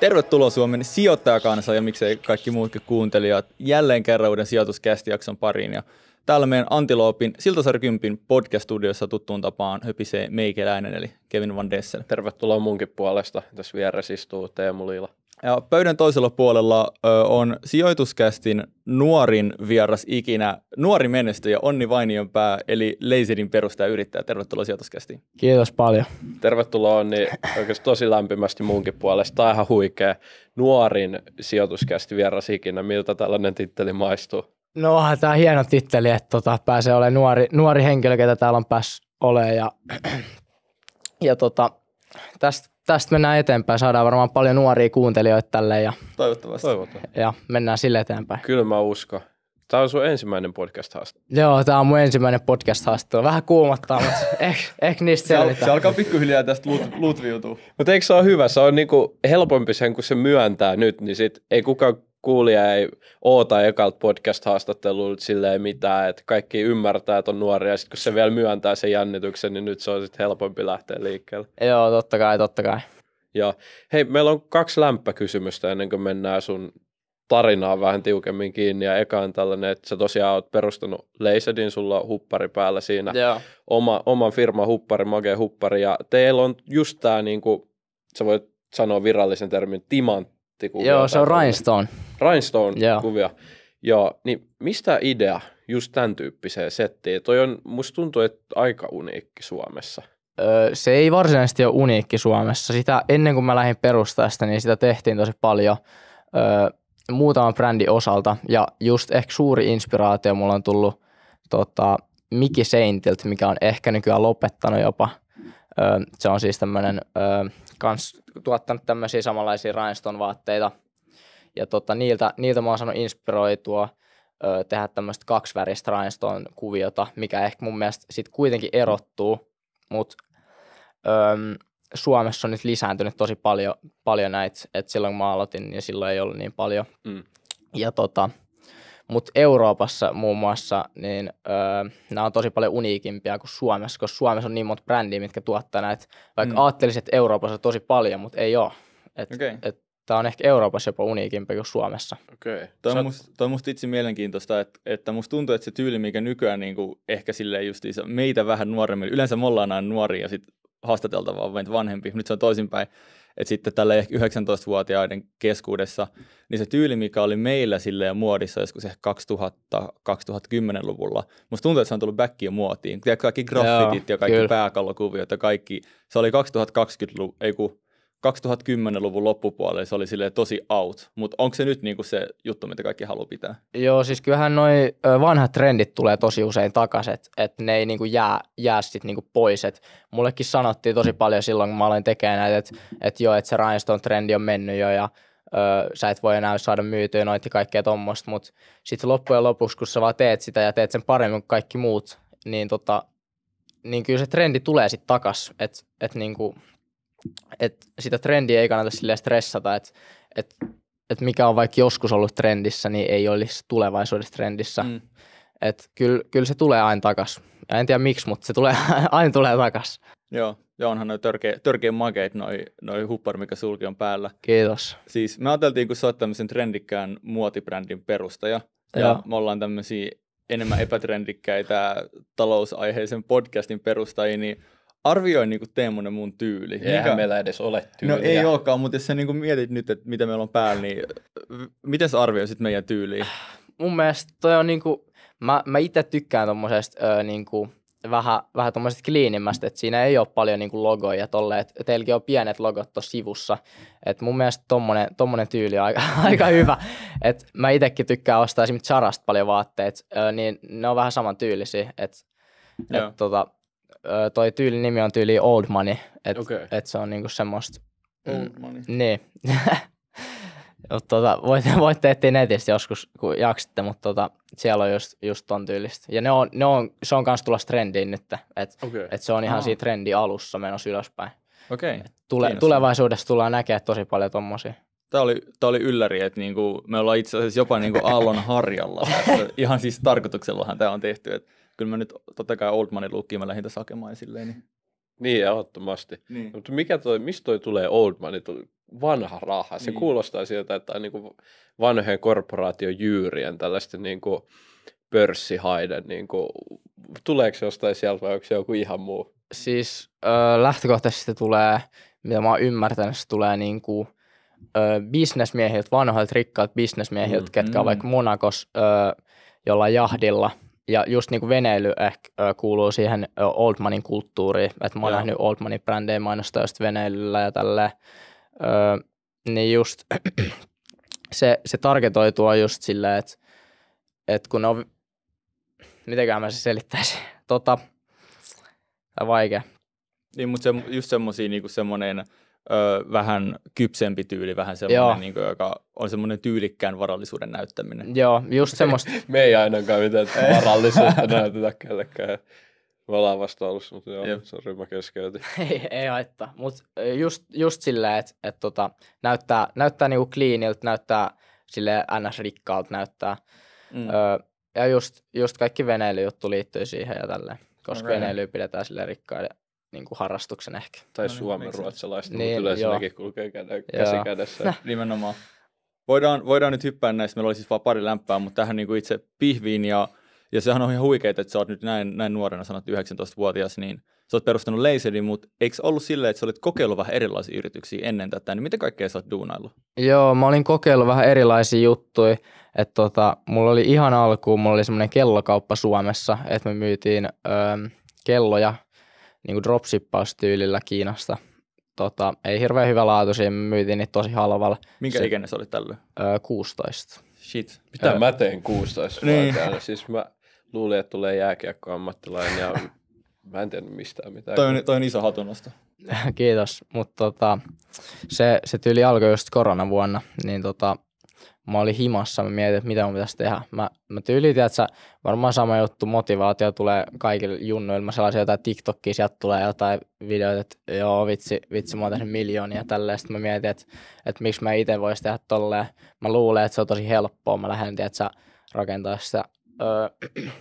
Tervetuloa Suomen sijoittajakansa ja miksei kaikki muutkin kuuntelijat jälleen kerran uuden sijoituskästijakson pariin. Ja täällä meidän Antiloopin Siltasarkympin podcast-studiossa tuttuun tapaan höpisee meikeläinen eli Kevin Van Dessel. Tervetuloa munkin puolesta. Tässä vieressä istuu Teemu Liila. Ja pöydän toisella puolella ö, on sijoituskästin nuorin vieras ikinä, nuori menestyjä Onni pää, eli Leisidin perustaja yrittäjä. Tervetuloa sijoituskästiin. Kiitos paljon. Tervetuloa Onni, oikeasti tosi lämpimästi muunkin puolesta. Tämä on ihan huikea. Nuorin sijoituskästi vieras ikinä. Miltä tällainen titteli maistuu? No tämä on hieno titteli, että tota, pääsee olemaan nuori, nuori henkilö, ketä täällä on päässyt olemaan. Ja, ja tota, tästä tästä mennään eteenpäin. Saadaan varmaan paljon nuoria kuuntelijoita tälle ja, Toivottavasti. Toivottavasti. ja mennään sille eteenpäin. Kyllä mä uskon. Tämä on sun ensimmäinen podcast-haaste. Joo, tämä on mun ensimmäinen podcast-haaste. Vähän kuumottaa, mutta ehkä eh niistä al, Se alkaa pikkuhiljaa tästä lut, lutviutua. Mutta eikö se ole hyvä? Se on niinku helpompi sen, kun se myöntää nyt, niin sit ei kukaan kuulija ei oota ekalta podcast-haastattelulta silleen mitään, että kaikki ymmärtää, että on nuoria, ja sitten kun se vielä myöntää sen jännityksen, niin nyt se on sitten helpompi lähteä liikkeelle. Joo, totta kai, totta kai. Ja hei, meillä on kaksi lämpökysymystä ennen kuin mennään sun tarinaan vähän tiukemmin kiinni. Ja eka on tällainen, että sä tosiaan oot perustanut Leisedin, sulla on huppari päällä siinä. Joo. Oma, oman firman huppari, Mage huppari. Ja teillä on just tämä, niin kuin sä voit sanoa virallisen termin, timantti kuvia. Joo, se on Rhinestone. Rhinestone-kuvia. Ja niin mistä idea just tämän tyyppiseen settiin? Toi on, musta tuntuu, että aika uniikki Suomessa. Öö, se ei varsinaisesti ole uniikki Suomessa. Sitä ennen kuin mä lähdin perustamaan sitä, niin sitä tehtiin tosi paljon öö, muutaman brändi osalta. Ja just ehkä suuri inspiraatio mulla on tullut tota, Miki Seintiltä, mikä on ehkä nykyään lopettanut jopa. Öö, se on siis tämmöinen öö, kans tuottanut tämmöisiä samanlaisia rhinestone-vaatteita. Ja tota, niiltä, niiltä mä oon saanut inspiroitua ö, tehdä tämmöistä kaksiväristä rhinestone-kuviota, mikä ehkä mun mielestä sitten kuitenkin erottuu, mutta Suomessa on nyt lisääntynyt tosi paljon, paljon näitä, että silloin kun mä aloitin, niin silloin ei ollut niin paljon. Mm. Ja tota, mutta Euroopassa muun muassa niin, öö, nämä on tosi paljon uniikimpia kuin Suomessa, koska Suomessa on niin monta brändiä, mitkä tuottaa näitä, vaikka mm. ajattelisin, että Euroopassa tosi paljon, mutta ei ole. Et, okay. Tämä on ehkä Euroopassa jopa uniikimpi kuin Suomessa. Okei. Okay. Tämä on must, on musta itse mielenkiintoista, että, että musta tuntuu, että se tyyli, mikä nykyään niin kuin, ehkä silleen justiinsa meitä vähän nuoremmin, yleensä me ollaan aina nuoria ja sitten haastateltavaa vanhempi, nyt se on toisinpäin, että sitten tälle 19-vuotiaiden keskuudessa, niin se tyyli, mikä oli meillä silleen muodissa joskus ehkä 2000-2010-luvulla, musta tuntuu, että se on tullut backiin muotiin. Kaikki graffitit Joo, ja kaikki kyllä. pääkallokuviot ja kaikki, se oli 2020 luvun ei kun 2010-luvun loppupuolella niin se oli sille tosi out, mutta onko se nyt niinku se juttu, mitä kaikki haluaa pitää? Joo, siis kyllähän noi vanhat trendit tulee tosi usein takaisin, että et ne ei niinku jää, jää sit niinku pois. Et mullekin sanottiin tosi paljon silloin, kun mä aloin tekemään näitä, että et joo, että se Rainstone trendi on mennyt jo ja ö, sä et voi enää saada myytyä noita ja kaikkea tuommoista, mutta sitten loppujen lopuksi, kun sä vaan teet sitä ja teet sen paremmin kuin kaikki muut, niin, tota, niin kyllä se trendi tulee sitten takas, että et niinku, et sitä trendiä ei kannata silleen stressata, että et, et mikä on vaikka joskus ollut trendissä, niin ei olisi tulevaisuudessa trendissä. Mm. Et kyllä, kyllä se tulee aina takas. Ja en tiedä miksi, mutta se tulee, aina tulee takas. Joo, ja onhan noin törkeä, törkeä makeit, noin noi huppar, mikä sulki on päällä. Kiitos. Siis me ajateltiin, kun sä oot tämmöisen trendikkään muotibrändin perustaja, ja ja me ollaan tämmöisiä enemmän epätrendikkäitä talousaiheisen podcastin perustajia, niin arvioi niinku Teemuna mun tyyli. Eihän Mikä... meillä edes ole tyyliä. No ei olekaan, mutta jos sä niinku mietit nyt, että mitä meillä on päällä, niin äh, miten sä arvioisit meidän tyyliä? Mun mielestä toi on niinku, mä, mä itse tykkään tommosesta öö, niinku, vähän, vähän tommosesta kliinimmästä, että siinä ei ole paljon niin logoja tolleen, että teilläkin on pienet logot tuossa sivussa, että mun mielestä tommonen, tommonen tyyli on aika, aika hyvä, että mä itsekin tykkään ostaa esimerkiksi Charast paljon vaatteet, niin ne on vähän saman tyylisiä, että et, tota, toi tyylin nimi on tyyli Old Money, että okay. et se on niinku semmoista. Old mm, money. Niin. mutta tota, voitte, voitte etsiä netistä joskus, kun jaksitte, mutta tota, siellä on just, just ton tyylistä. Ja ne on, ne on, se on kanssa tulossa trendiin nyt, että okay. et se on ihan Aha. siinä trendi alussa menossa ylöspäin. Okei. Tule, tulevaisuudessa tullaan näkemään tosi paljon tommosia. Tämä oli, tämä oli ylläri, että niinku, me ollaan itse asiassa jopa niinku aallon harjalla. Ihan siis tarkoituksellahan tämä on tehty. Että kyllä mä nyt totta kai Old Money Lukkiin mä lähdin tässä hakemaan silleen. Niin, niin ehdottomasti. Niin. Mutta mikä toi, mistä toi tulee Old Money? Vanha raha. Se niin. kuulostaa siltä, että on niin vanhojen korporaation jyyrien tällaisten niin kuin pörssihaiden. Niin kuin, tuleeko jostain sieltä vai onko se joku ihan muu? Siis ö, lähtökohtaisesti tulee, mitä mä oon ymmärtänyt, se tulee niin kuin, bisnesmiehiltä, vanhoilta rikkailta bisnesmiehiltä, mm, ketkä mm. on vaikka Monakos jolla jollain jahdilla – ja just niin kuin veneily ehkä kuuluu siihen Oldmanin kulttuuriin, että mä oon nähnyt Oldmanin brändejä mainostaa just veneilyllä ja tälleen. Öö, niin just se, se targetoitu just silleen, että, että kun ne on, mitenkään mä se selittäisin, tota, vaikea. Niin, mutta se, just semmoisia niin semmoinen ö, vähän kypsempi tyyli, vähän semmoinen, kuin, niinku, joka on semmoinen tyylikkään varallisuuden näyttäminen. Joo, just semmoista. Me ei ainakaan mitään varallisuutta näytetä kellekään. Me ollaan vasta ollut, mutta joo, Jep. sorry, mä keskeytin. ei, ei haittaa, mutta just, just silleen, että et tota, näyttää, näyttää niinku cleaniltä, näyttää sille ns. rikkaalta näyttää. Mm. Öö, ja just, just kaikki veneilyjuttu liittyy siihen ja tälleen, koska okay. veneilyä pidetään sille rikkaille niin kuin harrastuksen ehkä. Tai no, niin, suomen ruotsalaista, niin, mutta yleensä nekin kulkee käsi joo. kädessä. Nimenomaan. Voidaan, voidaan nyt hyppää näistä, meillä oli siis vaan pari lämpää, mutta tähän niin kuin itse pihviin ja, ja sehän on ihan huikeaa, että sä oot nyt näin, näin nuorena, sanot 19-vuotias, niin sä oot perustanut laserin, mutta eikö ollut silleen, että sä olit kokeillut vähän erilaisia yrityksiä ennen tätä, niin mitä kaikkea sä oot duunaillut? Joo, mä olin kokeillut vähän erilaisia juttuja, että tota, mulla oli ihan alkuun, mulla oli semmoinen kellokauppa Suomessa, että me myytiin öö, kelloja – niin kuin dropshippaustyylillä Kiinasta. Tota, ei hirveän hyvä laatu, me myytiin niitä tosi halvalla. Minkä ikäinen se oli tällä? Öö, 16. Shit. Mitä öö. mä teen 16 niin. täällä? Siis mä luulin, että tulee jääkiekkoammattilainen ja mä en tiedä mistään mitään. Toi on, toi on iso hatunosta. Kiitos, mutta tota, se, se tyyli alkoi just koronavuonna, niin tota, mä olin himassa, mä mietin, että mitä mun pitäisi tehdä. Mä, mä tyylitin, että varmaan sama juttu, motivaatio tulee kaikille junnoille. Mä sellaisin jotain TikTokia, sieltä tulee jotain videoita, että joo vitsi, vitsi mä oon tehnyt miljoonia tälleen. Sitten mä mietin, että, että miksi mä itse voisin tehdä tolleen. Mä luulen, että se on tosi helppoa. Mä lähden, että sä rakentaa sitä. Öö,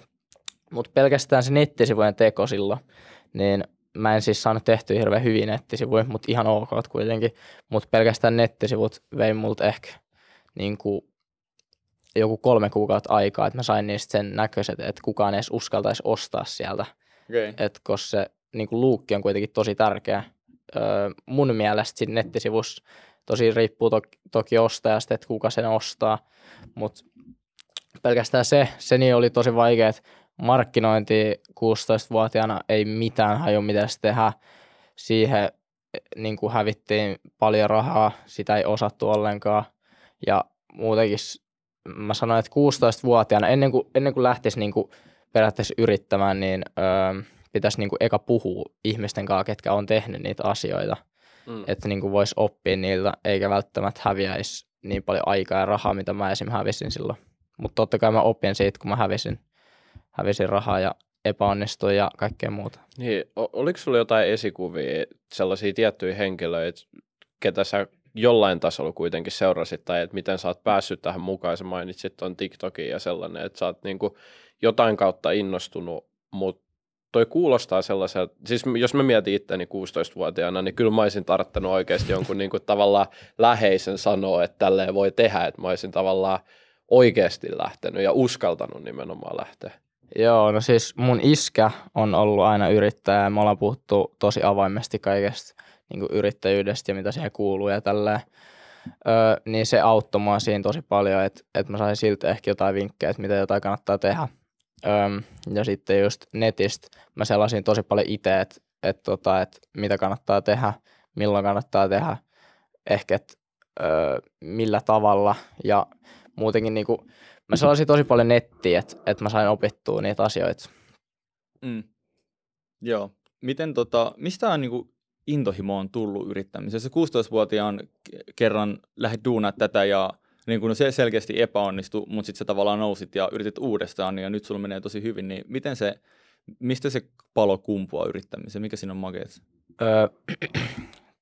Mutta pelkästään se nettisivujen teko silloin, niin mä en siis saanut tehtyä hirveän hyvin nettisivuja, mutta ihan ok kuitenkin. Mutta pelkästään nettisivut vei multa ehkä – niin kuin joku kolme kuukautta aikaa, että mä sain niistä sen näköiset, että kukaan edes uskaltaisi ostaa sieltä. Okay. Et koska se niin kuin luukki on kuitenkin tosi tärkeä. Öö, mun mielestä siinä nettisivussa tosi riippuu to- toki ostajasta, että kuka sen ostaa, mutta pelkästään se, se niin oli tosi vaikea, että markkinointi 16-vuotiaana ei mitään haju, mitä se tehdä. Siihen niin kuin hävittiin paljon rahaa, sitä ei osattu ollenkaan. Ja muutenkin mä sanoin, että 16-vuotiaana, ennen kuin, ennen kuin lähtisi niin kuin periaatteessa yrittämään, niin öö, pitäisi niin kuin eka puhua ihmisten kanssa, ketkä on tehnyt niitä asioita. Mm. Että niin kuin voisi oppia niiltä, eikä välttämättä häviäisi niin paljon aikaa ja rahaa, mitä mä esim. hävisin silloin. Mutta totta kai mä opin siitä, kun mä hävisin, hävisin rahaa ja epäonnistuin ja kaikkea muuta. Niin, oliko sulla jotain esikuvia, sellaisia tiettyjä henkilöitä, ketä sä jollain tasolla kuitenkin seurasit, tai että miten sä oot päässyt tähän mukaan, sä mainitsit on TikTokin ja sellainen, että sä oot niin kuin jotain kautta innostunut, mutta toi kuulostaa sellaisen. siis jos mä mietin itteni 16-vuotiaana, niin kyllä mä olisin tarttanut oikeasti jonkun niin kuin tavallaan läheisen sanoa, että tälleen voi tehdä, että mä olisin tavallaan oikeasti lähtenyt ja uskaltanut nimenomaan lähteä. Joo, no siis mun iskä on ollut aina yrittäjä ja me ollaan puhuttu tosi avoimesti kaikesta niin kuin yrittäjyydestä ja mitä siihen kuuluu ja tälleen. Öö, niin se auttoi mua siinä tosi paljon, että et mä sain siltä ehkä jotain vinkkejä, että mitä jotain kannattaa tehdä. Öö, ja sitten just netistä mä selasin tosi paljon itse, että et tota, et mitä kannattaa tehdä, milloin kannattaa tehdä, ehkä et, öö, millä tavalla ja muutenkin niinku, mä mhm. selasin tosi paljon nettiä, että et mä sain opittua niitä asioita. Mm. Joo. Miten tota, mistä on niinku intohimo on tullut yrittämisessä. 16-vuotiaan kerran lähdet duunaa tätä ja niin kun se selkeästi epäonnistui, mutta sitten se tavallaan nousit ja yritit uudestaan ja nyt sulla menee tosi hyvin, niin miten se, mistä se palo kumpua yrittämiseen? Mikä siinä on makeet? Öö,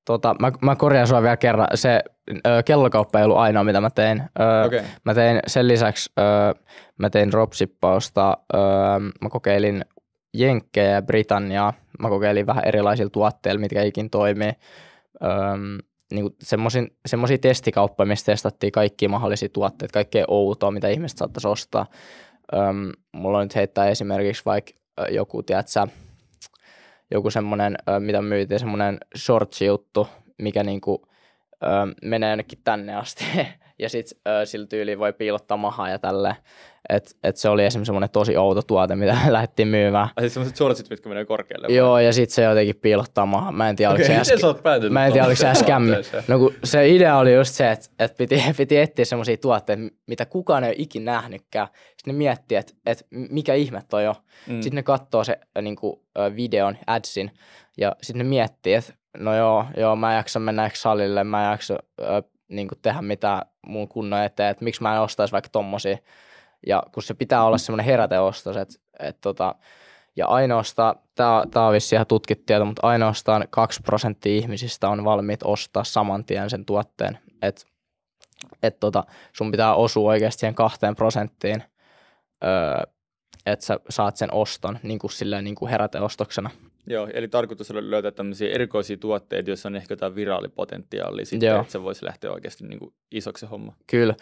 tota, mä, mä korjaan sua vielä kerran. Se öö, kellokauppa ei ollut ainoa, mitä mä tein. Öö, okay. Mä tein sen lisäksi, öö, mä tein dropsippausta, öö, mä kokeilin Jenkkejä ja Britanniaa. Mä kokeilin vähän erilaisilla tuotteilla, mitkä ikin toimii. Öm, niin niinku semmoisia testikauppoja, missä testattiin kaikki mahdollisia tuotteita, kaikkea outoa, mitä ihmiset saattaisi ostaa. Öm, mulla on nyt heittää esimerkiksi vaikka joku, tiedätkö, joku semmoinen, mitä myytiin, semmoinen shorts-juttu, mikä niinku, öm, menee jonnekin tänne asti. ja sitten sillä tyyliin voi piilottaa mahaa ja tälle. Et, et se oli esimerkiksi semmoinen tosi outo tuote, mitä lähdettiin myymään. Ai siis semmoiset shortsit, mitkä menee korkealle? Vai? Joo, ja sitten se jotenkin piilottamaan. Mä en tiedä, oliko okay, se äsken... Mä en tiedä, oliko se äskämmi. No kun se idea oli just se, että, et piti, piti etsiä semmoisia tuotteita, mitä kukaan ei ole ikin nähnytkään. Sitten ne miettii, että, et mikä ihme toi on. Mm. Sitten ne katsoo se niin kuin, videon, adsin, ja sitten ne miettii, että no joo, joo, mä en jaksa mennä salille, mä en jaksa äh, niin kuin tehdä mitään muun kunnon eteen, että miksi mä en ostaisi vaikka tommosia ja kun se pitää olla semmoinen heräteostos, että et tota, ja ainoastaan, tämä on vissi ihan tutkittu mutta ainoastaan 2 prosenttia ihmisistä on valmiit ostaa saman tien sen tuotteen. Että et tota, sun pitää osua oikeasti siihen kahteen prosenttiin, öö, että sä saat sen oston niin kuin silleen, niin kuin heräteostoksena. Joo, eli tarkoitus on löytää tämmöisiä erikoisia tuotteita, joissa on ehkä jotain viraalipotentiaalia sitten, Joo. että se voisi lähteä oikeasti niin kuin isoksi homma. Kyllä.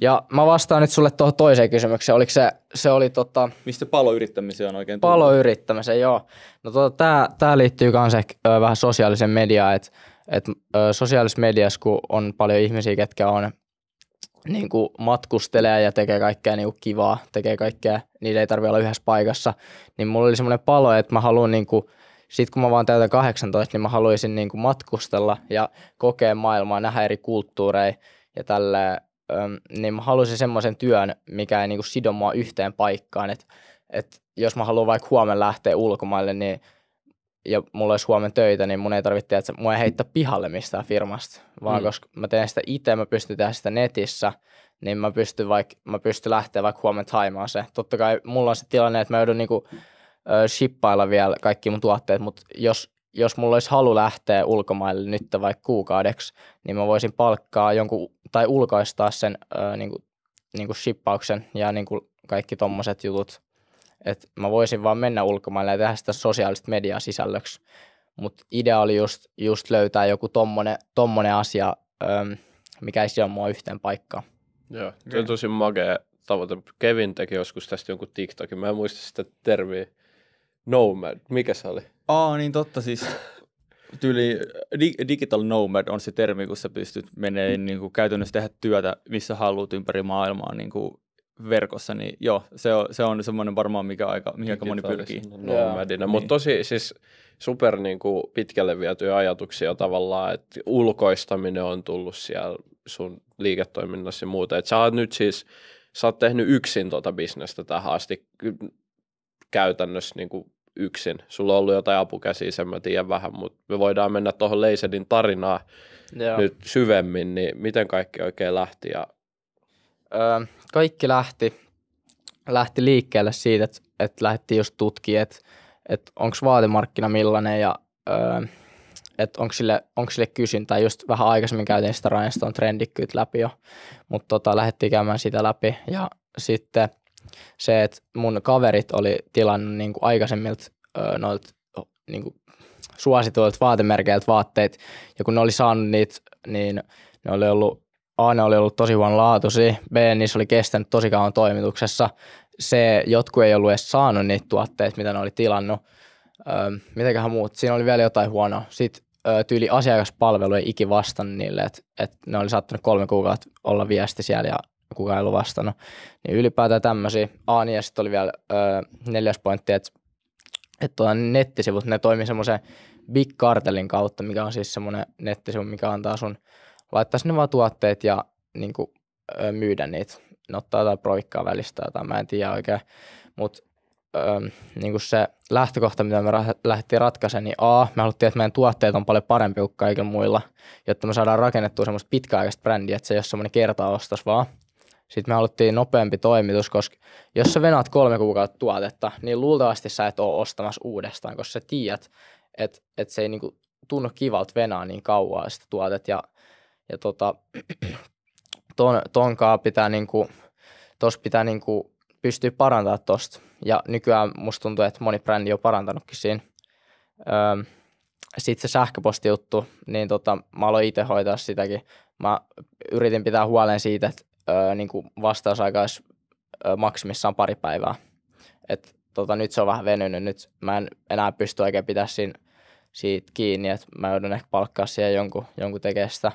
Ja mä vastaan nyt sulle tuohon toiseen kysymykseen. Oliko se, se oli tota... Mistä paloyrittämiseen on oikein tullut? Paloyrittämiseen, joo. No tota, tää, tää liittyy myös ehkä ö, vähän sosiaalisen mediaan, että et, sosiaalisessa mediassa, kun on paljon ihmisiä, ketkä on niin kuin matkustelee ja tekee kaikkea niin kuin kivaa, tekee kaikkea, niitä ei tarvitse olla yhdessä paikassa, niin mulla oli semmoinen palo, että mä haluan niin kuin sitten kun mä vaan täytän 18, niin mä haluaisin niin kuin matkustella ja kokea maailmaa, nähdä eri kulttuureja ja tällä, niin mä haluaisin semmoisen työn, mikä ei niin kuin sido mua yhteen paikkaan. Että et jos mä haluan vaikka huomenna lähteä ulkomaille, niin ja mulla olisi huomen töitä, niin mun ei tarvitse, että mua ei heittää pihalle mistään firmasta, vaan mm. koska mä teen sitä itse, mä pystyn tehdä sitä netissä, niin mä pystyn, vaikka, mä pystyn lähteä vaikka huomenna taimaan se. Totta kai mulla on se tilanne, että mä joudun niinku shippailla vielä kaikki mun tuotteet, mutta jos, jos mulla olisi halu lähteä ulkomaille nyt vaikka kuukaudeksi, niin mä voisin palkkaa jonkun tai ulkoistaa sen ö, niin kuin, niin kuin shippauksen ja niin kuin kaikki tommoset jutut. Et mä voisin vaan mennä ulkomaille ja tehdä sitä sosiaalista mediaa sisällöksi. Mutta idea oli just, just löytää joku tommonen, tommone asia, ö, mikä ei sijoa mua yhteen paikkaan. Joo, se on niin. tosi magea tavoite. Kevin teki joskus tästä jonkun TikTokin. Mä en muista sitä termiä. Nomad, mikä se oli? Aa, niin totta siis. Tyyli digital nomad on se termi, kun sä pystyt menee mm. niin kuin käytännössä tehdä työtä, missä haluat ympäri maailmaa niin kuin verkossa, niin joo, se on, se on semmoinen varmaan, mikä aika, mihin aika moni pyrkii. Nomadina, niin. mutta tosi siis super niin kuin pitkälle vietyjä ajatuksia tavallaan, että ulkoistaminen on tullut siellä sun liiketoiminnassa ja muuta. Että sä oot nyt siis, sä oot tehnyt yksin tuota bisnestä tähän asti käytännössä niin kuin yksin. Sulla on ollut jotain apukäsiä, sen mä tiedän vähän, mutta me voidaan mennä tuohon Leisedin tarinaan Joo. nyt syvemmin, niin miten kaikki oikein lähti? Ja... Öö, kaikki lähti, lähti liikkeelle siitä, että, että lähdettiin just tutkimaan, että, että onko vaatemarkkina millainen ja öö, että onko sille, onko sille kysyntää. Just vähän aikaisemmin käytiin sitä Rainstone trendikkyyt läpi jo, mutta tota, lähdettiin käymään sitä läpi ja sitten – se, että mun kaverit oli tilannut niin kuin aikaisemmilta noilta niin kuin suosituilta vaatemerkeiltä vaatteet, ja kun ne oli saanut niitä, niin ne oli ollut, A, ne oli ollut tosi huonolaatuisia, B, niissä oli kestänyt tosi kauan toimituksessa, C, jotkut ei ollut edes saanut niitä tuotteita, mitä ne oli tilannut, öö, mitäköhän muut, siinä oli vielä jotain huonoa. Sitten öö, tyyli asiakaspalvelu ei ikin vastannut niille, että et ne oli saattanut kolme kuukautta olla viesti siellä ja kukaan ei ollut vastannut. Niin ylipäätään tämmöisiä. Ah, niin, ja sitten oli vielä öö, neljäs pointti, että et tuota, nettisivut, ne toimii semmoisen Big Cartelin kautta, mikä on siis semmoinen nettisivu, mikä antaa sun laittaa sinne vaan tuotteet ja niin kuin, öö, myydä niitä. Ne ottaa jotain proikkaa välistä tai mä en tiedä oikein. Mutta öö, niin se lähtökohta, mitä me ra- lähdettiin ratkaisemaan, niin A, me haluttiin, että meidän tuotteet on paljon parempi kuin kaikilla muilla, jotta me saadaan rakennettua semmoista pitkäaikaista brändiä, että se ei ole semmoinen kertaostos vaan. Sitten me haluttiin nopeampi toimitus, koska jos sä venaat kolme kuukautta tuotetta, niin luultavasti sä et ole ostamassa uudestaan, koska sä tiedät, että et se ei niinku tunnu kivalta venaa niin kauan sitä tuotet. Ja, ja tota, ton, tonkaa pitää niinku, tos pitää niinku pystyä parantamaan tosta. Ja nykyään musta tuntuu, että moni brändi on parantanutkin siinä. Öö, sitten se sähköpostijuttu, niin tota, mä aloin itse hoitaa sitäkin. Mä yritin pitää huolen siitä, että öö, niin kuin vastausaika olisi öö, maksimissaan pari päivää. Et, tota, nyt se on vähän venynyt, nyt mä en enää pysty oikein pitää siinä, siitä kiinni, että mä joudun ehkä palkkaa siihen jonkun, jonkun tekestä,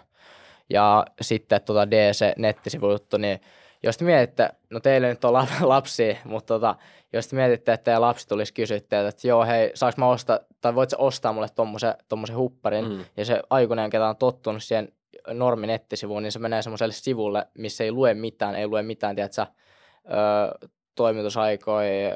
Ja sitten tota DC-nettisivujuttu, niin jos te mietitte, no teille nyt on lapsi, mutta tota, jos te mietitte, että teidän lapsi tulisi kysyä teiltä, että joo hei, saanko mä ostaa, tai voit ostaa mulle tommosen, tommosen hupparin, mm. ja se aikuinen, ketä on tottunut siihen normi nettisivuun, niin se menee semmoiselle sivulle, missä ei lue mitään, ei lue mitään, tiedätkö, ö, toimitusaikoja,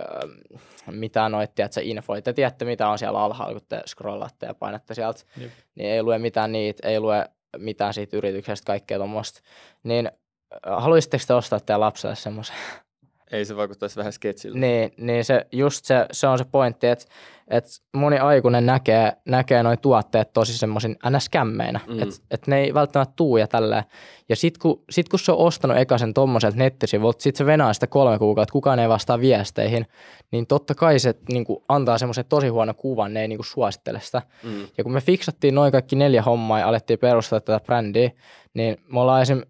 mitä noita, tiedätkö, info, Te tiedätte, mitä on siellä alhaalla, kun te scrollatte ja painatte sieltä. Jep. Niin ei lue mitään niitä, ei lue mitään siitä yrityksestä, kaikkea tuommoista. Niin haluaisitteko te ostaa teidän lapselle semmoisen? Ei se vaikuttaisi vähän sketsiltä. Niin, niin se, just se, se on se pointti, että että moni aikuinen näkee, näkee noin tuotteet tosi semmoisin ns mm. että et ne ei välttämättä tuu ja tälleen. Ja sit kun, sit kun se on ostanut eka sen tommoselta nettisivulta, sit se venaa sitä kolme kuukautta, kukaan ei vastaa viesteihin, niin totta kai se niin kuin, antaa semmoisen tosi huono kuvan, ne ei niin kuin, suosittele sitä. Mm. Ja kun me fiksattiin noin kaikki neljä hommaa ja alettiin perustaa tätä brändiä, niin me ollaan esim.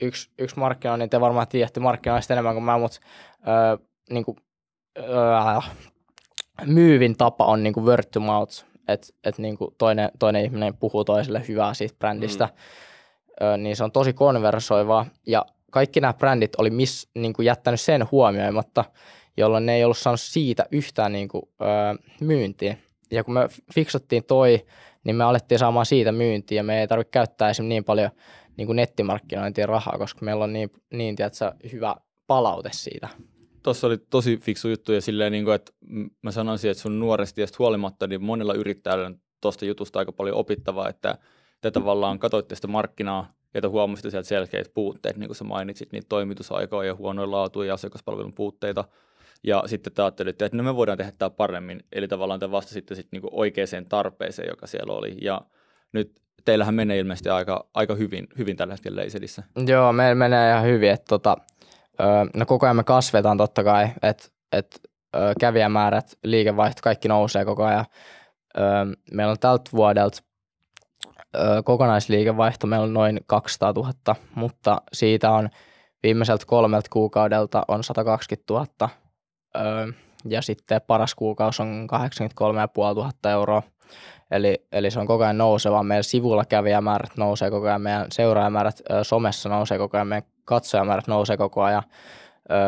yksi, yksi markkinoinnin, te varmaan tiedätte markkinoista enemmän kuin mä, mutta öö, niin kuin, myyvin tapa on niinku word to mouth, että et niinku toinen, toinen ihminen puhuu toiselle hyvää siitä brändistä, mm. ö, niin se on tosi konversoivaa. Ja kaikki nämä brändit oli miss, niinku jättänyt sen huomioimatta, jolloin ne ei ollut saanut siitä yhtään niinku, ö, myyntiä. Ja kun me fiksattiin toi, niin me alettiin saamaan siitä myyntiä ja me ei tarvitse käyttää esimerkiksi niin paljon niin kuin nettimarkkinointia rahaa, koska meillä on niin, niin tiedätkö, hyvä palaute siitä tuossa oli tosi fiksu juttu ja silleen, niin kuin, että mä sanoisin, että sun nuoresti huolimatta, niin monilla yrittäjällä on tuosta jutusta aika paljon opittavaa, että te tavallaan katsoitte sitä markkinaa ja te huomasitte sieltä selkeät puutteet, niin kuin sä mainitsit, niin toimitusaikoja ja huonoja laatuja ja asiakaspalvelun puutteita. Ja sitten te ajattelitte, että no me voidaan tehdä tämä paremmin, eli tavallaan te vastasitte sitten niin oikeaan tarpeeseen, joka siellä oli. Ja nyt teillähän menee ilmeisesti aika, aika hyvin, hyvin tällä hetkellä Joo, meillä menee ihan hyvin. Että tota, no koko ajan me kasvetaan totta kai, että et, kävijämäärät, liikevaihto, kaikki nousee koko ajan. Meillä on tältä vuodelta kokonaisliikevaihto meillä on noin 200 000, mutta siitä on viimeiseltä kolmelta kuukaudelta on 120 000 ja sitten paras kuukausi on 83 500 euroa. Eli, eli se on koko ajan nouseva. Meidän sivulla kävijämäärät nousee koko ajan, meidän seuraajamäärät somessa nousee koko ajan, meidän katsojamäärät nousee koko ajan. Öö,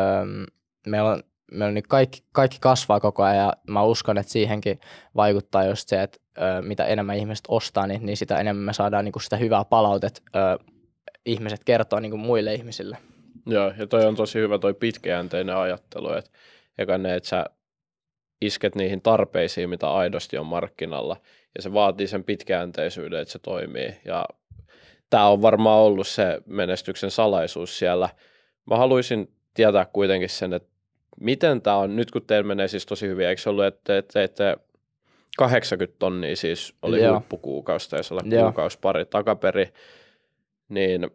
meillä on, meillä on niin kaikki, kaikki kasvaa koko ajan ja mä uskon, että siihenkin vaikuttaa just se, että ö, mitä enemmän ihmiset ostaa, niin, niin sitä enemmän me saadaan niin kuin sitä hyvää palautetta ö, ihmiset kertoo niin kuin muille ihmisille. Joo, ja toi on tosi hyvä toi pitkäjänteinen ajattelu, että eka ne, että sä isket niihin tarpeisiin, mitä aidosti on markkinalla, ja se vaatii sen pitkäjänteisyyden, että se toimii, ja tämä on varmaan ollut se menestyksen salaisuus siellä. Mä haluaisin tietää kuitenkin sen, että miten tämä on, nyt kun teillä menee siis tosi hyvin, eikö se ollut, että teette 80 tonnia siis oli Joo. huippukuukausi tai kuukausi pari takaperi, niin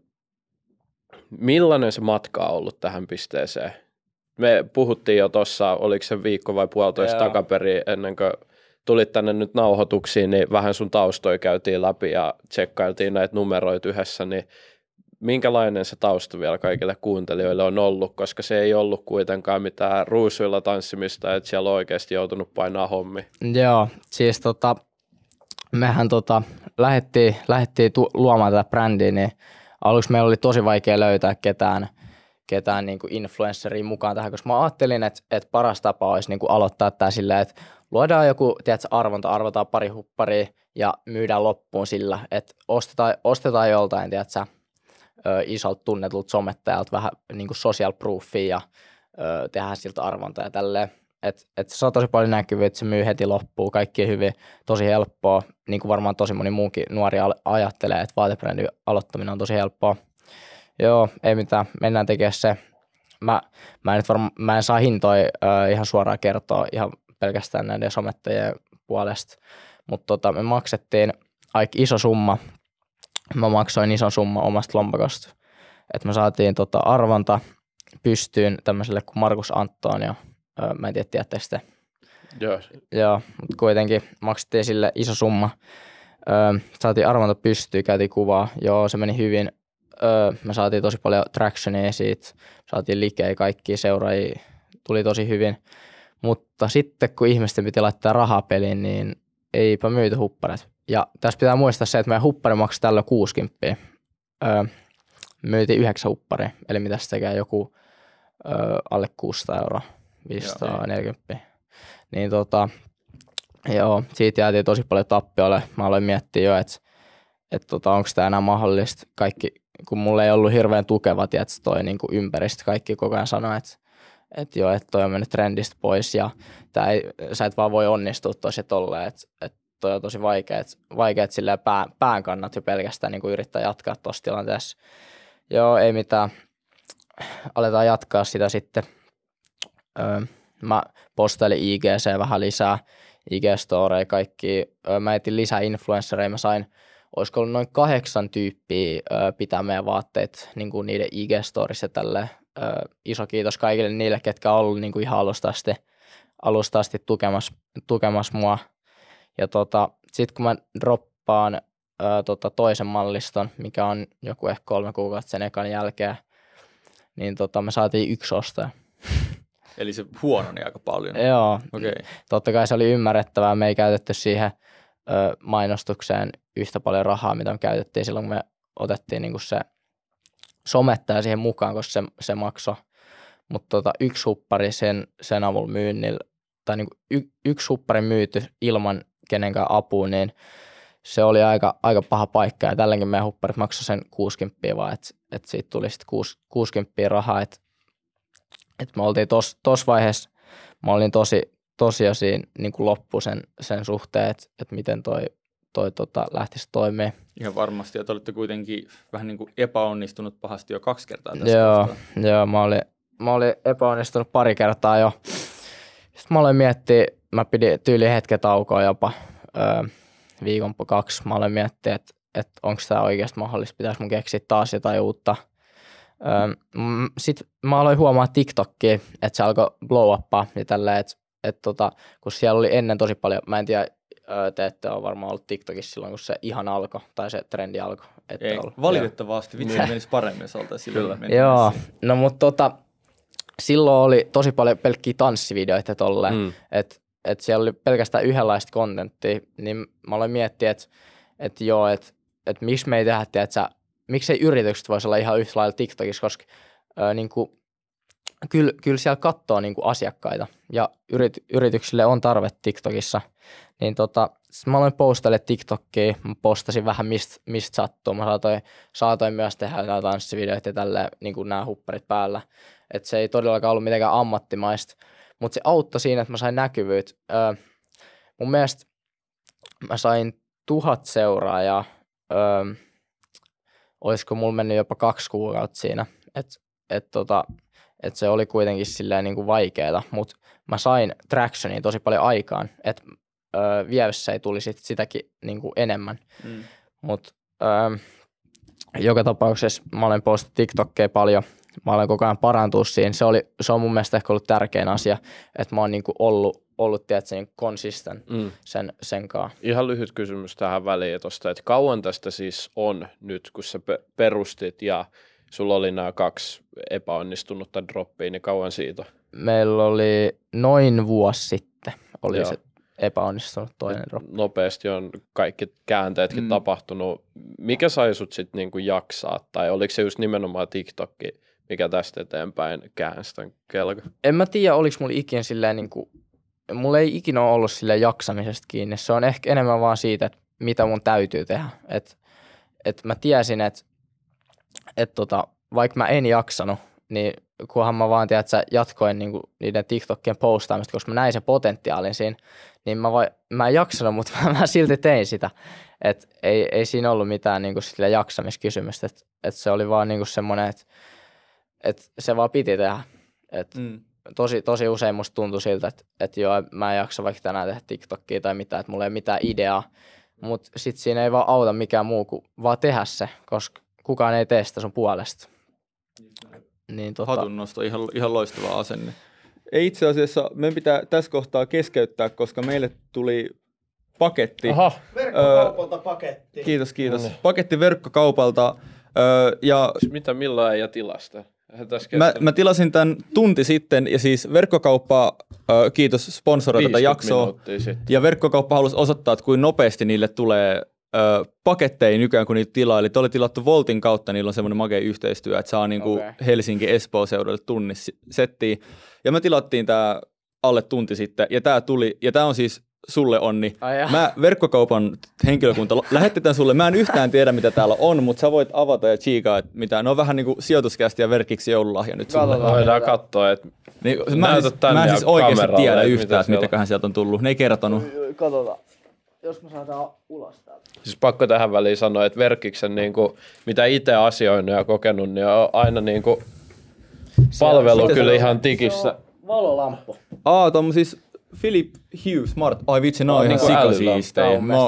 millainen se matka on ollut tähän pisteeseen? Me puhuttiin jo tuossa, oliko se viikko vai puolitoista takaperi ennen kuin tulit tänne nyt nauhoituksiin, niin vähän sun taustoja käytiin läpi ja tsekkailtiin näitä numeroita yhdessä, niin minkälainen se tausta vielä kaikille kuuntelijoille on ollut, koska se ei ollut kuitenkaan mitään ruusuilla tanssimista, että siellä on oikeasti joutunut painaa hommi. Joo, siis tota, mehän tota, lähdettiin, lähdettiin tu- luomaan tätä brändiä, niin aluksi meillä oli tosi vaikea löytää ketään, ketään niin kuin mukaan tähän, koska mä ajattelin, että, että paras tapa olisi niin kuin aloittaa tämä silleen, että luodaan joku tiedätkö, arvonta, arvotaan pari hupparia ja myydään loppuun sillä, että ostetaan, ostetaan joltain tiedätkö, isolta tunnetulta somettajalta vähän niin kuin social proofia ja ö, tehdään siltä arvontaa ja tälleen. Et, et se saa tosi paljon näkyvyyttä, se myy heti loppuun, kaikki hyvin, tosi helppoa. Niin kuin varmaan tosi moni muukin nuori ajattelee, että vaatebrändin aloittaminen on tosi helppoa. Joo, ei mitään, mennään tekemään se. Mä, mä, en, nyt varma, mä en saa hintoja ihan suoraan kertoa ihan pelkästään näiden somettajien puolesta. Mutta tota, me maksettiin aika iso summa. Mä maksoin ison summa omasta lompakosta. Että me saatiin tota arvonta pystyyn tämmöiselle kuin Markus Antonio. mä en tiedä, tiedättekö sitä. Joo. Joo, mutta kuitenkin maksettiin sille iso summa. Öö, saatiin arvonta pystyyn, käytiin kuvaa. Joo, se meni hyvin. Öö, me saatiin tosi paljon tractionia siitä. Saatiin likejä, kaikki seuraajia tuli tosi hyvin. Mutta sitten kun ihmisten piti laittaa rahaa peliin, niin eipä myyty hupparit. Ja tässä pitää muistaa se, että meidän huppari maksaa tällä 60. Öö, myyti yhdeksän hupparia, eli mitä se tekee joku öö, alle 600 euroa, 540. Joo, niin tota, joo, siitä jäätiin tosi paljon tappiolle. Mä aloin miettiä jo, että et tota, onko tämä enää mahdollista. Kaikki, kun mulla ei ollut hirveän tukeva tietysti, toi niin kuin ympäristö, kaikki koko ajan sanoi, että että joo, että toi on mennyt trendistä pois ja tää ei, sä et vaan voi onnistua tosi tolleen, että et toi on tosi vaikea, että vaikea et pää, pään kannat jo pelkästään niin yrittää jatkaa tuossa tilanteessa. Joo, ei mitään. Aletaan jatkaa sitä sitten. Öö, mä postailin IGC vähän lisää, IG-storeja, kaikki. Öö, mä etin lisää influenssereja, mä sain olisiko ollut noin kahdeksan tyyppiä öö, pitää meidän vaatteet niin kuin niiden IG-storissa tälle ö, iso kiitos kaikille niille, ketkä on ollut niin kuin ihan alusta asti, alusta asti tukemas, tukemas mua. Ja tota, sitten kun mä droppaan ö, tota, toisen malliston, mikä on joku ehkä kolme kuukautta sen ekan jälkeen, niin tota, me saatiin yksi ostaja. Eli se huononi aika paljon. Joo. Okay. Totta kai se oli ymmärrettävää. Me ei käytetty siihen ö, mainostukseen yhtä paljon rahaa, mitä me käytettiin silloin, kun me otettiin niin kuin se – somettaa siihen mukaan, koska se, se maksoi. Mutta tota, yksi huppari sen, sen avulla myynnillä, tai niinku y, yksi huppari myyty ilman kenenkään apua, niin se oli aika, aika paha paikka. Ja tälläkin meidän hupparit maksoi sen 60 vaan, että et siitä tuli sitten 60 rahaa. Että et me oltiin tuossa tos vaiheessa, mä olin tosi, tosiaan siinä niin kuin loppu sen, sen suhteen, että et miten toi toi tota, lähtisi toimeen. Ihan varmasti, ja te olette kuitenkin vähän niin kuin epäonnistunut pahasti jo kaksi kertaa tässä Joo, joo mä, olin, mä olin epäonnistunut pari kertaa jo. Sitten mä olin miettiä, mä pidin tyyli hetken taukoa jopa öö, viikon kaksi. Mä olin miettiä, että et, onko tämä oikeasti mahdollista, pitäisi mun keksiä taas jotain uutta. Öö, Sitten mä aloin huomaa TikTokia, että se alkoi blow uppaa ja tälleen, että et tota, kun siellä oli ennen tosi paljon, mä en tiedä te ette ole varmaan ollut TikTokissa silloin, kun se ihan alkoi, tai se trendi alkoi. Ette Ei, ollut. valitettavasti, vitsi niin. menisi paremmin, jos oltaisiin silloin Joo, no mutta tota, silloin oli tosi paljon pelkkiä tanssivideoita tolleen, mm. että et siellä oli pelkästään yhdenlaista kontenttia, niin mä olin miettiä, että et joo, että et miksi me ei tehdä, että miksei yritykset voisi olla ihan yhtä lailla TikTokissa, koska niin kuin, kyllä, kyllä siellä katsoo niin asiakkaita ja yrit, yrityksille on tarve TikTokissa niin tota, mä aloin postailla TikTokia, mä postasin vähän mistä mist sattuu. Mä saatoin, saatoin myös tehdä jotain tanssivideoita ja tälleen, niin kuin nämä hupparit päällä. Et se ei todellakaan ollut mitenkään ammattimaista, mutta se auttoi siinä, että mä sain näkyvyyttä. Öö, mun mielestä mä sain tuhat seuraajaa, öö, olisiko mulla mennyt jopa kaksi kuukautta siinä. Et, et tota, et se oli kuitenkin silleen niin kuin vaikeeta, mutta mä sain tractionia tosi paljon aikaan. että öö, vievässä ei tulisi sitäkin niin kuin enemmän. Mm. Mut, öö, joka tapauksessa mä olen postannut TikTokkeja paljon. Mä olen koko ajan parantunut siinä. Se, oli, se on mun mielestä ehkä ollut tärkein asia, että mä oon niin kuin ollut, ollut tietysti niin consistent mm. sen, sen kanssa. Ihan lyhyt kysymys tähän väliin tuosta, että kauan tästä siis on nyt, kun sä perustit ja sulla oli nämä kaksi epäonnistunutta droppia, niin kauan siitä? Meillä oli noin vuosi sitten oli Joo. se epäonnistunut toinen Et droppi. Nopeasti on kaikki käänteetkin mm. tapahtunut. Mikä sai sut sitten niinku jaksaa? Tai oliko se just nimenomaan TikTokki, mikä tästä eteenpäin käänsi tämän kelkan? En mä tiedä, oliko mulla ikinä silleen niinku, mulla ei ikinä ole ollut sille jaksamisesta kiinni. Se on ehkä enemmän vaan siitä, että mitä mun täytyy tehdä. Et, et mä tiesin, että et tota, vaikka mä en jaksanut, niin kunhan mä vaan sä jatkoin niin kuin niiden TikTokien postaamista, koska mä näin sen potentiaalin siinä, niin mä, voi, mä en jaksanut, mutta mä, mä silti tein sitä. Et ei, ei siinä ollut mitään niin kuin sille jaksamiskysymystä, että et se oli vaan niin semmoinen, että et se vaan piti tehdä. Et mm. tosi, tosi usein musta tuntui siltä, että et joo, mä en jaksa vaikka tänään tehdä TikTokia tai mitään, että mulla ei ole mitään ideaa. Mutta sitten siinä ei vaan auta mikään muu kuin vaan tehdä se, koska kukaan ei tee sitä sun puolesta. Niin, tota... Hatunnosto, ihan, ihan loistava asenne. Niin- ei itse asiassa, meidän pitää tässä kohtaa keskeyttää, koska meille tuli paketti. Aha. Verkkokaupalta öö, paketti. Kiitos, kiitos. Mm. Paketti verkkokaupalta. Öö, ja siis Mitä millä ja tilasta? Mä, mä tilasin tämän tunti sitten ja siis verkkokauppa öö, kiitos sponsoroi tätä jaksoa. Ja verkkokauppa halusi osoittaa, että kuinka nopeasti niille tulee ö, paketteja nykyään, kun niitä tilaa. Eli oli tilattu Voltin kautta, niillä on semmoinen makea yhteistyö, että saa niinku okay. Helsinki-Espoo seudulle tunnissa settiä. Ja me tilattiin tämä alle tunti sitten, ja tämä tuli, ja tämä on siis sulle Onni. Oh, mä verkkokaupan henkilökunta lähetti tämän sulle. Mä en yhtään tiedä, mitä täällä on, mutta sä voit avata ja chiikaa, että mitä. Ne on vähän kuin niinku sijoituskästi ja verkiksi joululahja nyt sulle. Katsotaan, Voidaan katsoa, että niin, mä, siis, mä en siis oikeasti tiedä yhtään, että mitäköhän sieltä on tullut. Ne ei kertonut. Katsotaan jos me saadaan ulos täältä. Siis pakko tähän väliin sanoa, että verkiksen, niin kuin, mitä itse asioinut ja kokenut, niin on aina niin kuin palvelu se, kyllä se, ihan tikissä. Valolamppu. Aa, tommo siis Philip Hughes, Mart, ai vitsi, nää on, on ihan niinku sikasiistejä. Mä, mä,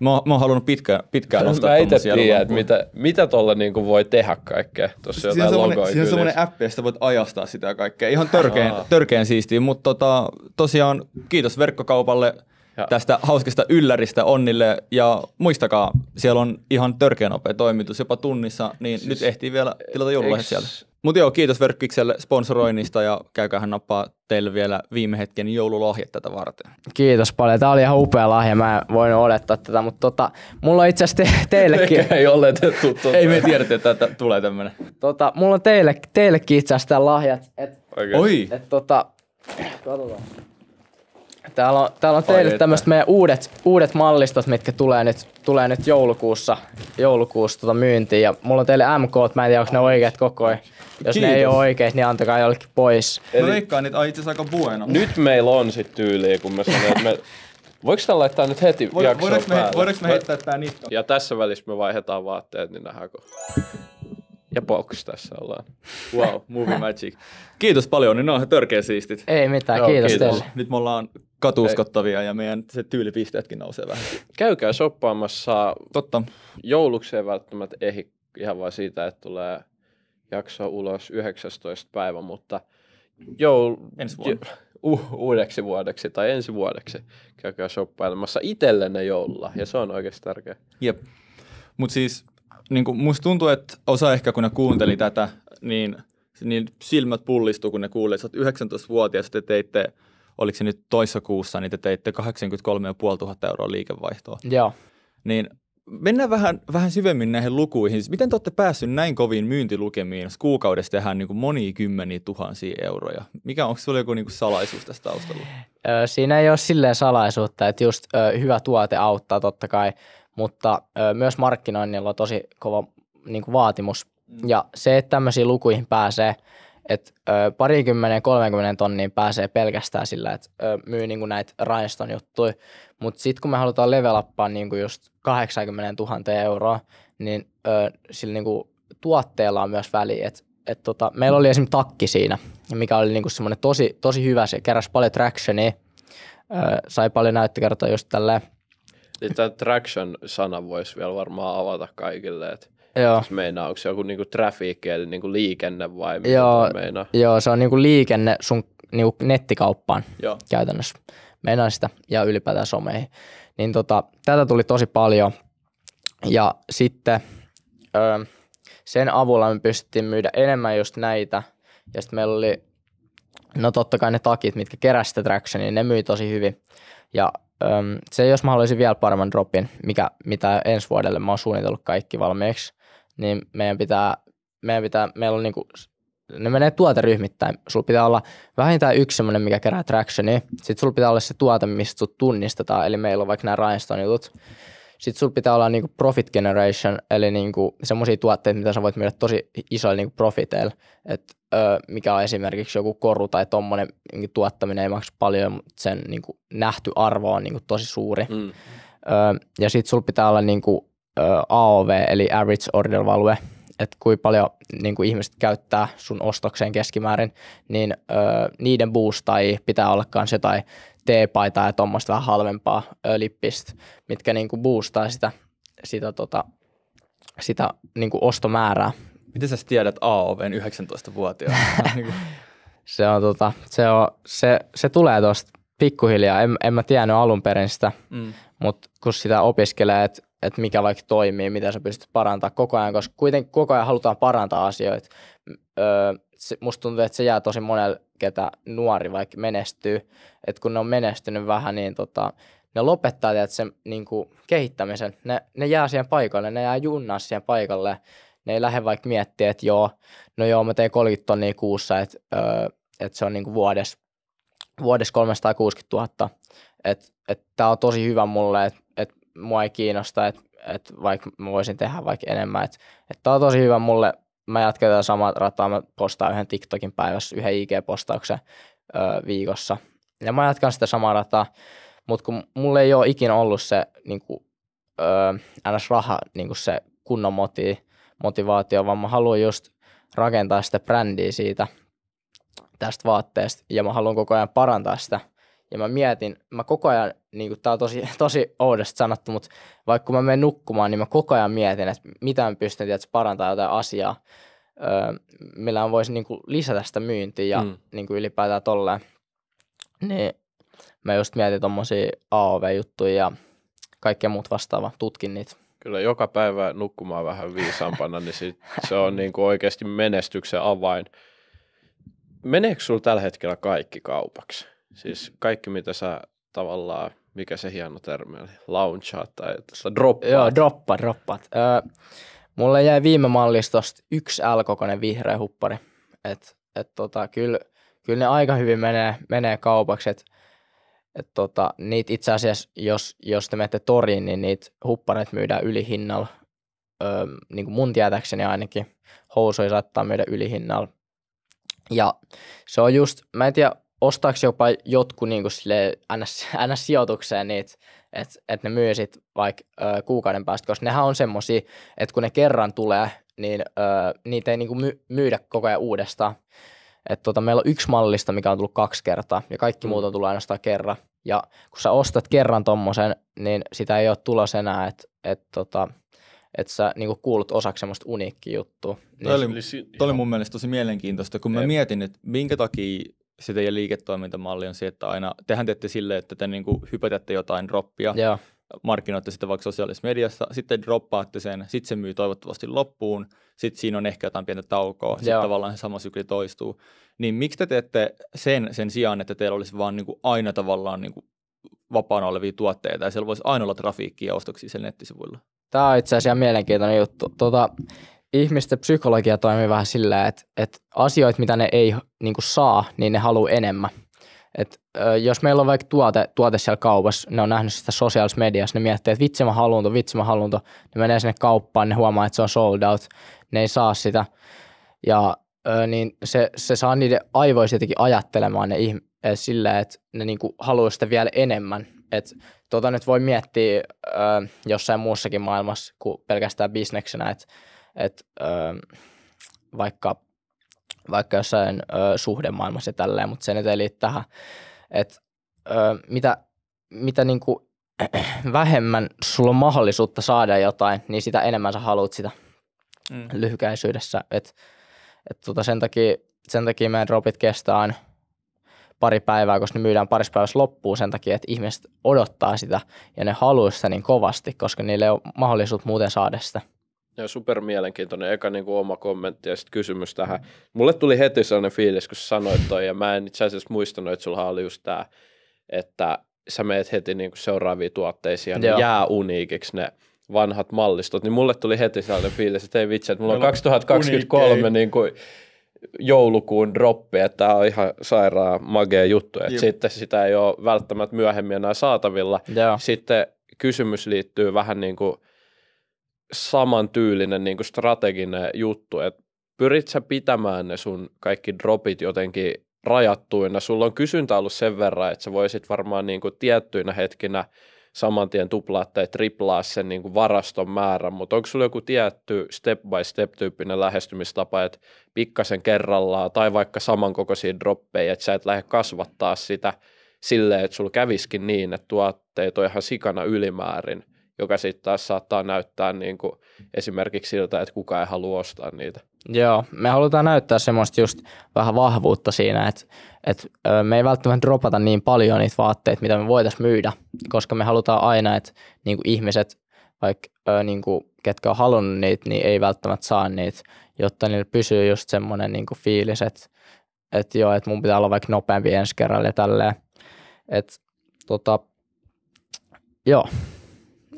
mä, mä oon halunnut pitkään, pitkään ostaa Mä itse tiedän, että mitä, mitä niin niinku voi tehdä kaikkea. Tuossa siis jotain logoja Siinä on semmonen appi, josta voit ajastaa sitä kaikkea. Ihan törkeen, törkeen siistiä, mutta tota, tosiaan kiitos verkkokaupalle ja. tästä hauskasta ylläristä onnille. Ja muistakaa, siellä on ihan törkeä nopea toimitus jopa tunnissa, niin siis, nyt ehtii vielä tilata joululahjat siellä. Mutta joo, kiitos Verkkikselle sponsoroinnista ja käykäähän nappaa teille vielä viime hetken joululahjat tätä varten. Kiitos paljon. Tämä oli ihan upea lahja. Mä en voinut olettaa tätä, mutta tota, mulla on itse asiassa te- teillekin... Eikä ei ole tuttu. Tuota. ei me tiedetä että t- tulee tämmöinen. Tota, mulla on teille, teillekin itse asiassa lahjat. Et, Oi! Et, tota, katsotaan. Täällä on, täällä on teille tämmöiset meidän uudet, uudet mallistot, mitkä tulee nyt, tulee nyt joulukuussa, joulukuussa tota myyntiin. Ja mulla on teille MK, mä en tiedä, onko ne oikeat kokoja. Jos Kiitos. ne ei ole oikeat, niin antakaa jollekin pois. Eli... Mä leikkaan niitä itse aika bueno. Nyt meillä on sit tyyliä, kun mä sanoin, että me... Voiko tämän laittaa nyt heti Voi, jaksoon voidaanko me, voidaanko me heittää tää nitto? Ja tässä välissä me vaihdetaan vaatteet, niin nähdään kun... Ja box tässä ollaan. Wow, movie magic. Kiitos paljon, niin on törkeä siistit. Ei mitään, Joo, kiitos, kiitos teille. Nyt me ollaan katuuskottavia ja meidän se tyylipisteetkin nousee vähän. Käykää shoppaamassa. Totta. Joulukseen välttämättä ehdi ihan vain siitä, että tulee jakso ulos 19. päivä, mutta joul... Ensi vuonna. U- uh, uudeksi vuodeksi tai ensi vuodeksi käykää shoppailemassa itsellenne joululla ja se on oikeasti tärkeä. Jep. Mutta siis niin kuin musta tuntuu, että osa ehkä kun ne kuunteli tätä, niin, niin silmät pullistuu, kun ne kuulee, että sä oot 19-vuotias, te teitte, oliko se nyt toissa kuussa, niin te teitte 83,5 euroa liikevaihtoa. Joo. Niin mennään vähän, vähän syvemmin näihin lukuihin. Miten te olette päässyt näin koviin myyntilukemiin, jos kuukaudessa tehdään niin moni kymmeniä tuhansia euroja? Mikä onko sinulla joku niin kuin salaisuus tästä taustalla? Siinä ei ole silleen salaisuutta, että just hyvä tuote auttaa totta kai – mutta ö, myös markkinoinnilla on tosi kova niin kuin vaatimus. Mm. Ja se, että tämmöisiin lukuihin pääsee, että parikymmenen, 30 tonniin pääsee pelkästään sillä, että ö, myy niin kuin näitä Rainston juttuja. Mutta sitten kun me halutaan levelappaa niin kuin just 80 000 euroa, niin ö, sillä niin kuin tuotteella on myös väliä. Et, et tota, meillä oli esimerkiksi takki siinä, mikä oli niinku semmoinen tosi, tosi hyvä. Se keräsi paljon tractionia, sai paljon näyttökertoja just tälleen tämä traction-sana voisi vielä varmaan avata kaikille, että Joo. meinaa, onko se joku niinku trafiikki, eli niinku liikenne vai mitä joo, meinaa? Joo, se on niinku liikenne sun niinku nettikauppaan joo. käytännössä. Meinaan sitä ja ylipäätään someihin. Niin tota, tätä tuli tosi paljon. Ja sitten öö, sen avulla me pystyttiin myydä enemmän just näitä. Ja sitten meillä oli, no totta kai ne takit, mitkä keräsivät sitä tractionia, niin ne myi tosi hyvin. Ja äm, se, jos mä haluaisin vielä paremman dropin, mikä, mitä ensi vuodelle mä oon suunnitellut kaikki valmiiksi, niin meidän pitää, meidän pitää meillä on niinku, ne menee tuoteryhmittäin. Sulla pitää olla vähintään yksi semmoinen, mikä kerää tractionia. Sitten sulla pitää olla se tuote, mistä sut tunnistetaan. Eli meillä on vaikka nämä rhinestone jutut sitten sulla pitää olla niinku profit generation, eli niinku semmoisia tuotteita, mitä sä voit myydä tosi isoilla niinku profiteilla. Et, ö, mikä on esimerkiksi joku koru tai tommonen niinku tuottaminen ei maksa paljon, mutta sen niinku nähty arvo on niinku tosi suuri. Mm. Ö, ja sitten sulla pitää olla niinku, ö, AOV, eli average order value, että kuinka paljon niinku ihmiset käyttää sun ostokseen keskimäärin, niin ö, niiden boostai pitää olla myös jotain T-paitaa ja tuommoista vähän halvempaa lippistä, mitkä niinku boostaa sitä, sitä, tota, sitä niinku ostomäärää. Miten sä tiedät AOVn 19-vuotiaan? Niinku- se, on, tota, se, on, se, se tulee tuosta pikkuhiljaa. En, en mä tiennyt alun perin sitä, mm. mutta kun sitä opiskelee, että et mikä vaikka toimii, mitä sä pystyt parantamaan koko ajan, koska kuitenkin koko ajan halutaan parantaa asioita. Öö, se, musta tuntuu, että se jää tosi monelle ketä nuori vaikka menestyy, että kun ne on menestynyt vähän, niin tota, ne lopettaa että sen niin kuin, kehittämisen. Ne, ne jää siihen paikalle, ne jää junnaa siihen paikalle. Ne ei lähde vaikka miettiä, että joo, no joo, mä tein 30 tonnia kuussa, että öö, että se on niin kuin vuodessa vuodessa 360 000. Että et, tämä on tosi hyvä mulle, että et mua ei kiinnosta, että et vaikka mä voisin tehdä vaikka enemmän. Että että tämä on tosi hyvä mulle mä jatketaan samaa rataa, mä postaan yhden TikTokin päivässä, yhden IG-postauksen ö, viikossa. Ja mä jatkan sitä samaa rataa, mutta kun mulla ei ole ikinä ollut se niin kuin, ö, NS-raha niin kuin se kunnon moti, motivaatio, vaan mä haluan just rakentaa sitä brändiä siitä tästä vaatteesta ja mä haluan koko ajan parantaa sitä – ja mä mietin, mä koko ajan, niin tää on tosi, tosi oudosti sanottu, mutta vaikka kun mä menen nukkumaan, niin mä koko ajan mietin, että mitä mä pystyn tietysti parantamaan jotain asiaa, öö, millä on voisin niin lisätä sitä myyntiä ja mm. niin ylipäätään tolleen. Niin mä just mietin tommosia AOV-juttuja ja kaikkea muut vastaava tutkin niitä. Kyllä joka päivä nukkumaan vähän viisaampana, niin sit, se on niin kuin oikeasti menestyksen avain. Meneekö sulla tällä hetkellä kaikki kaupaksi? Siis kaikki, mitä sä tavallaan, mikä se hieno termi oli, launchaat tai sä droppaat. Joo, droppa, droppaat. Öö, mulle jäi viime mallistosta yksi L-kokoinen vihreä huppari. Et, et tota, kyllä, kyllä ne aika hyvin menee, menee kaupaksi. Et, et tota, niitä itse asiassa, jos, jos te menette toriin, niin niitä huppareita myydään hinnalla. Öö, niin kuin mun tietääkseni ainakin housuja saattaa myydä hinnalla. Ja se on just, mä en tiedä, ostaako jopa jotkut niin kuin sille ns, ns sijoitukseen niitä, että et ne myy sit vaikka ö, kuukauden päästä, koska nehän on semmoisia, että kun ne kerran tulee, niin ö, niitä ei niin kuin my, myydä koko ajan uudestaan. Et tota, meillä on yksi mallista, mikä on tullut kaksi kertaa, ja kaikki mm. muut on tullut ainoastaan kerran. Ja kun sä ostat kerran tommosen, niin sitä ei ole tulos enää, että et, tota, et sä niinku kuulut osaksi semmoista uniikki juttua. Niin. Toi, oli, niin- toi oli mun mielestä tosi mielenkiintoista, kun mä Jep. mietin, että minkä takia se teidän liiketoimintamalli on se, että aina, tehän teette sille, että te niin kuin hypätätte jotain droppia, yeah. markkinoitte sitä vaikka sosiaalisessa mediassa, sitten droppaatte sen, sitten se myy toivottavasti loppuun, sitten siinä on ehkä jotain pientä taukoa, sitten tavallaan se sama sykli toistuu. Niin miksi te teette sen sen sijaan, että teillä olisi vaan niin kuin aina tavallaan niin kuin vapaana olevia tuotteita ja siellä voisi aina olla trafiikkia ostoksia sen nettisivuilla? Tämä on itse asiassa mielenkiintoinen juttu. Tuota, ihmisten psykologia toimii vähän silleen, että, että asioita, mitä ne ei niin kuin saa, niin ne haluaa enemmän. Et, jos meillä on vaikka tuote, tuote siellä kaupassa, ne on nähnyt sitä sosiaalisessa mediassa, ne miettii, että vitsi mä haluun, ton, vitsi mä haluun, Ne menee sinne kauppaan, ne huomaa, että se on sold out, ne ei saa sitä. Ja niin se, se saa niiden aivoissa jotenkin ajattelemaan ne ihm- eh, silleen, että ne niinku haluaa sitä vielä enemmän. Et, tota nyt voi miettiä ö, jossain muussakin maailmassa kuin pelkästään bisneksenä, että että ö, vaikka, vaikka jossain ö, suhdemaailmassa ja tälleen, mutta sen eteen tähän, että mitä, mitä niin kuin vähemmän sulla on mahdollisuutta saada jotain, niin sitä enemmän sä haluat sitä mm. lyhykäisyydessä. Et, et tota sen, takia, sen takia meidän dropit kestää pari päivää, koska ne myydään parissa päivässä loppuun sen takia, että ihmiset odottaa sitä ja ne haluaa sitä niin kovasti, koska niille ei ole mahdollisuutta muuten saada sitä ja super mielenkiintoinen. Eka niin kuin oma kommentti ja sitten kysymys tähän. Mulle tuli heti sellainen fiilis, kun sanoit toi, ja mä en itse asiassa muistanut, että sulla oli just tämä, että sä meet heti niin kuin seuraaviin tuotteisiin ja ne jää uniikiksi ne vanhat mallistot, niin mulle tuli heti sellainen fiilis, että ei vitsi, että mulla on 2023 niin kuin joulukuun droppi, että tämä on ihan sairaan magea juttu, että sitten sitä ei ole välttämättä myöhemmin enää saatavilla. Joo. Sitten kysymys liittyy vähän niin kuin – samantyylinen niin kuin strateginen juttu, että pyrit sä pitämään ne sun kaikki dropit jotenkin rajattuina. Sulla on kysyntä ollut sen verran, että sä voisit varmaan niin kuin tiettyinä hetkinä saman tien tuplaa tai triplaa sen niin kuin varaston määrän, mutta onko sulla joku tietty step by step tyyppinen lähestymistapa, että pikkasen kerrallaan tai vaikka samankokoisia droppeja, että sä et lähde kasvattaa sitä silleen, että sulla käviskin niin, että tuotteet on ihan sikana ylimäärin, joka sitten taas saattaa näyttää niin kuin esimerkiksi siltä, että kukaan ei halua ostaa niitä. Joo, me halutaan näyttää semmoista just vähän vahvuutta siinä, että, että me ei välttämättä dropata niin paljon niitä vaatteita, mitä me voitaisiin myydä, koska me halutaan aina, että niin kuin ihmiset, vaikka niin kuin, ketkä on halunnut niitä, niin ei välttämättä saa niitä, jotta niillä pysyy just semmoinen niin kuin fiilis, että, että joo, että mun pitää olla vaikka nopeampi ensi kerralla ja tälleen. Että tota, joo,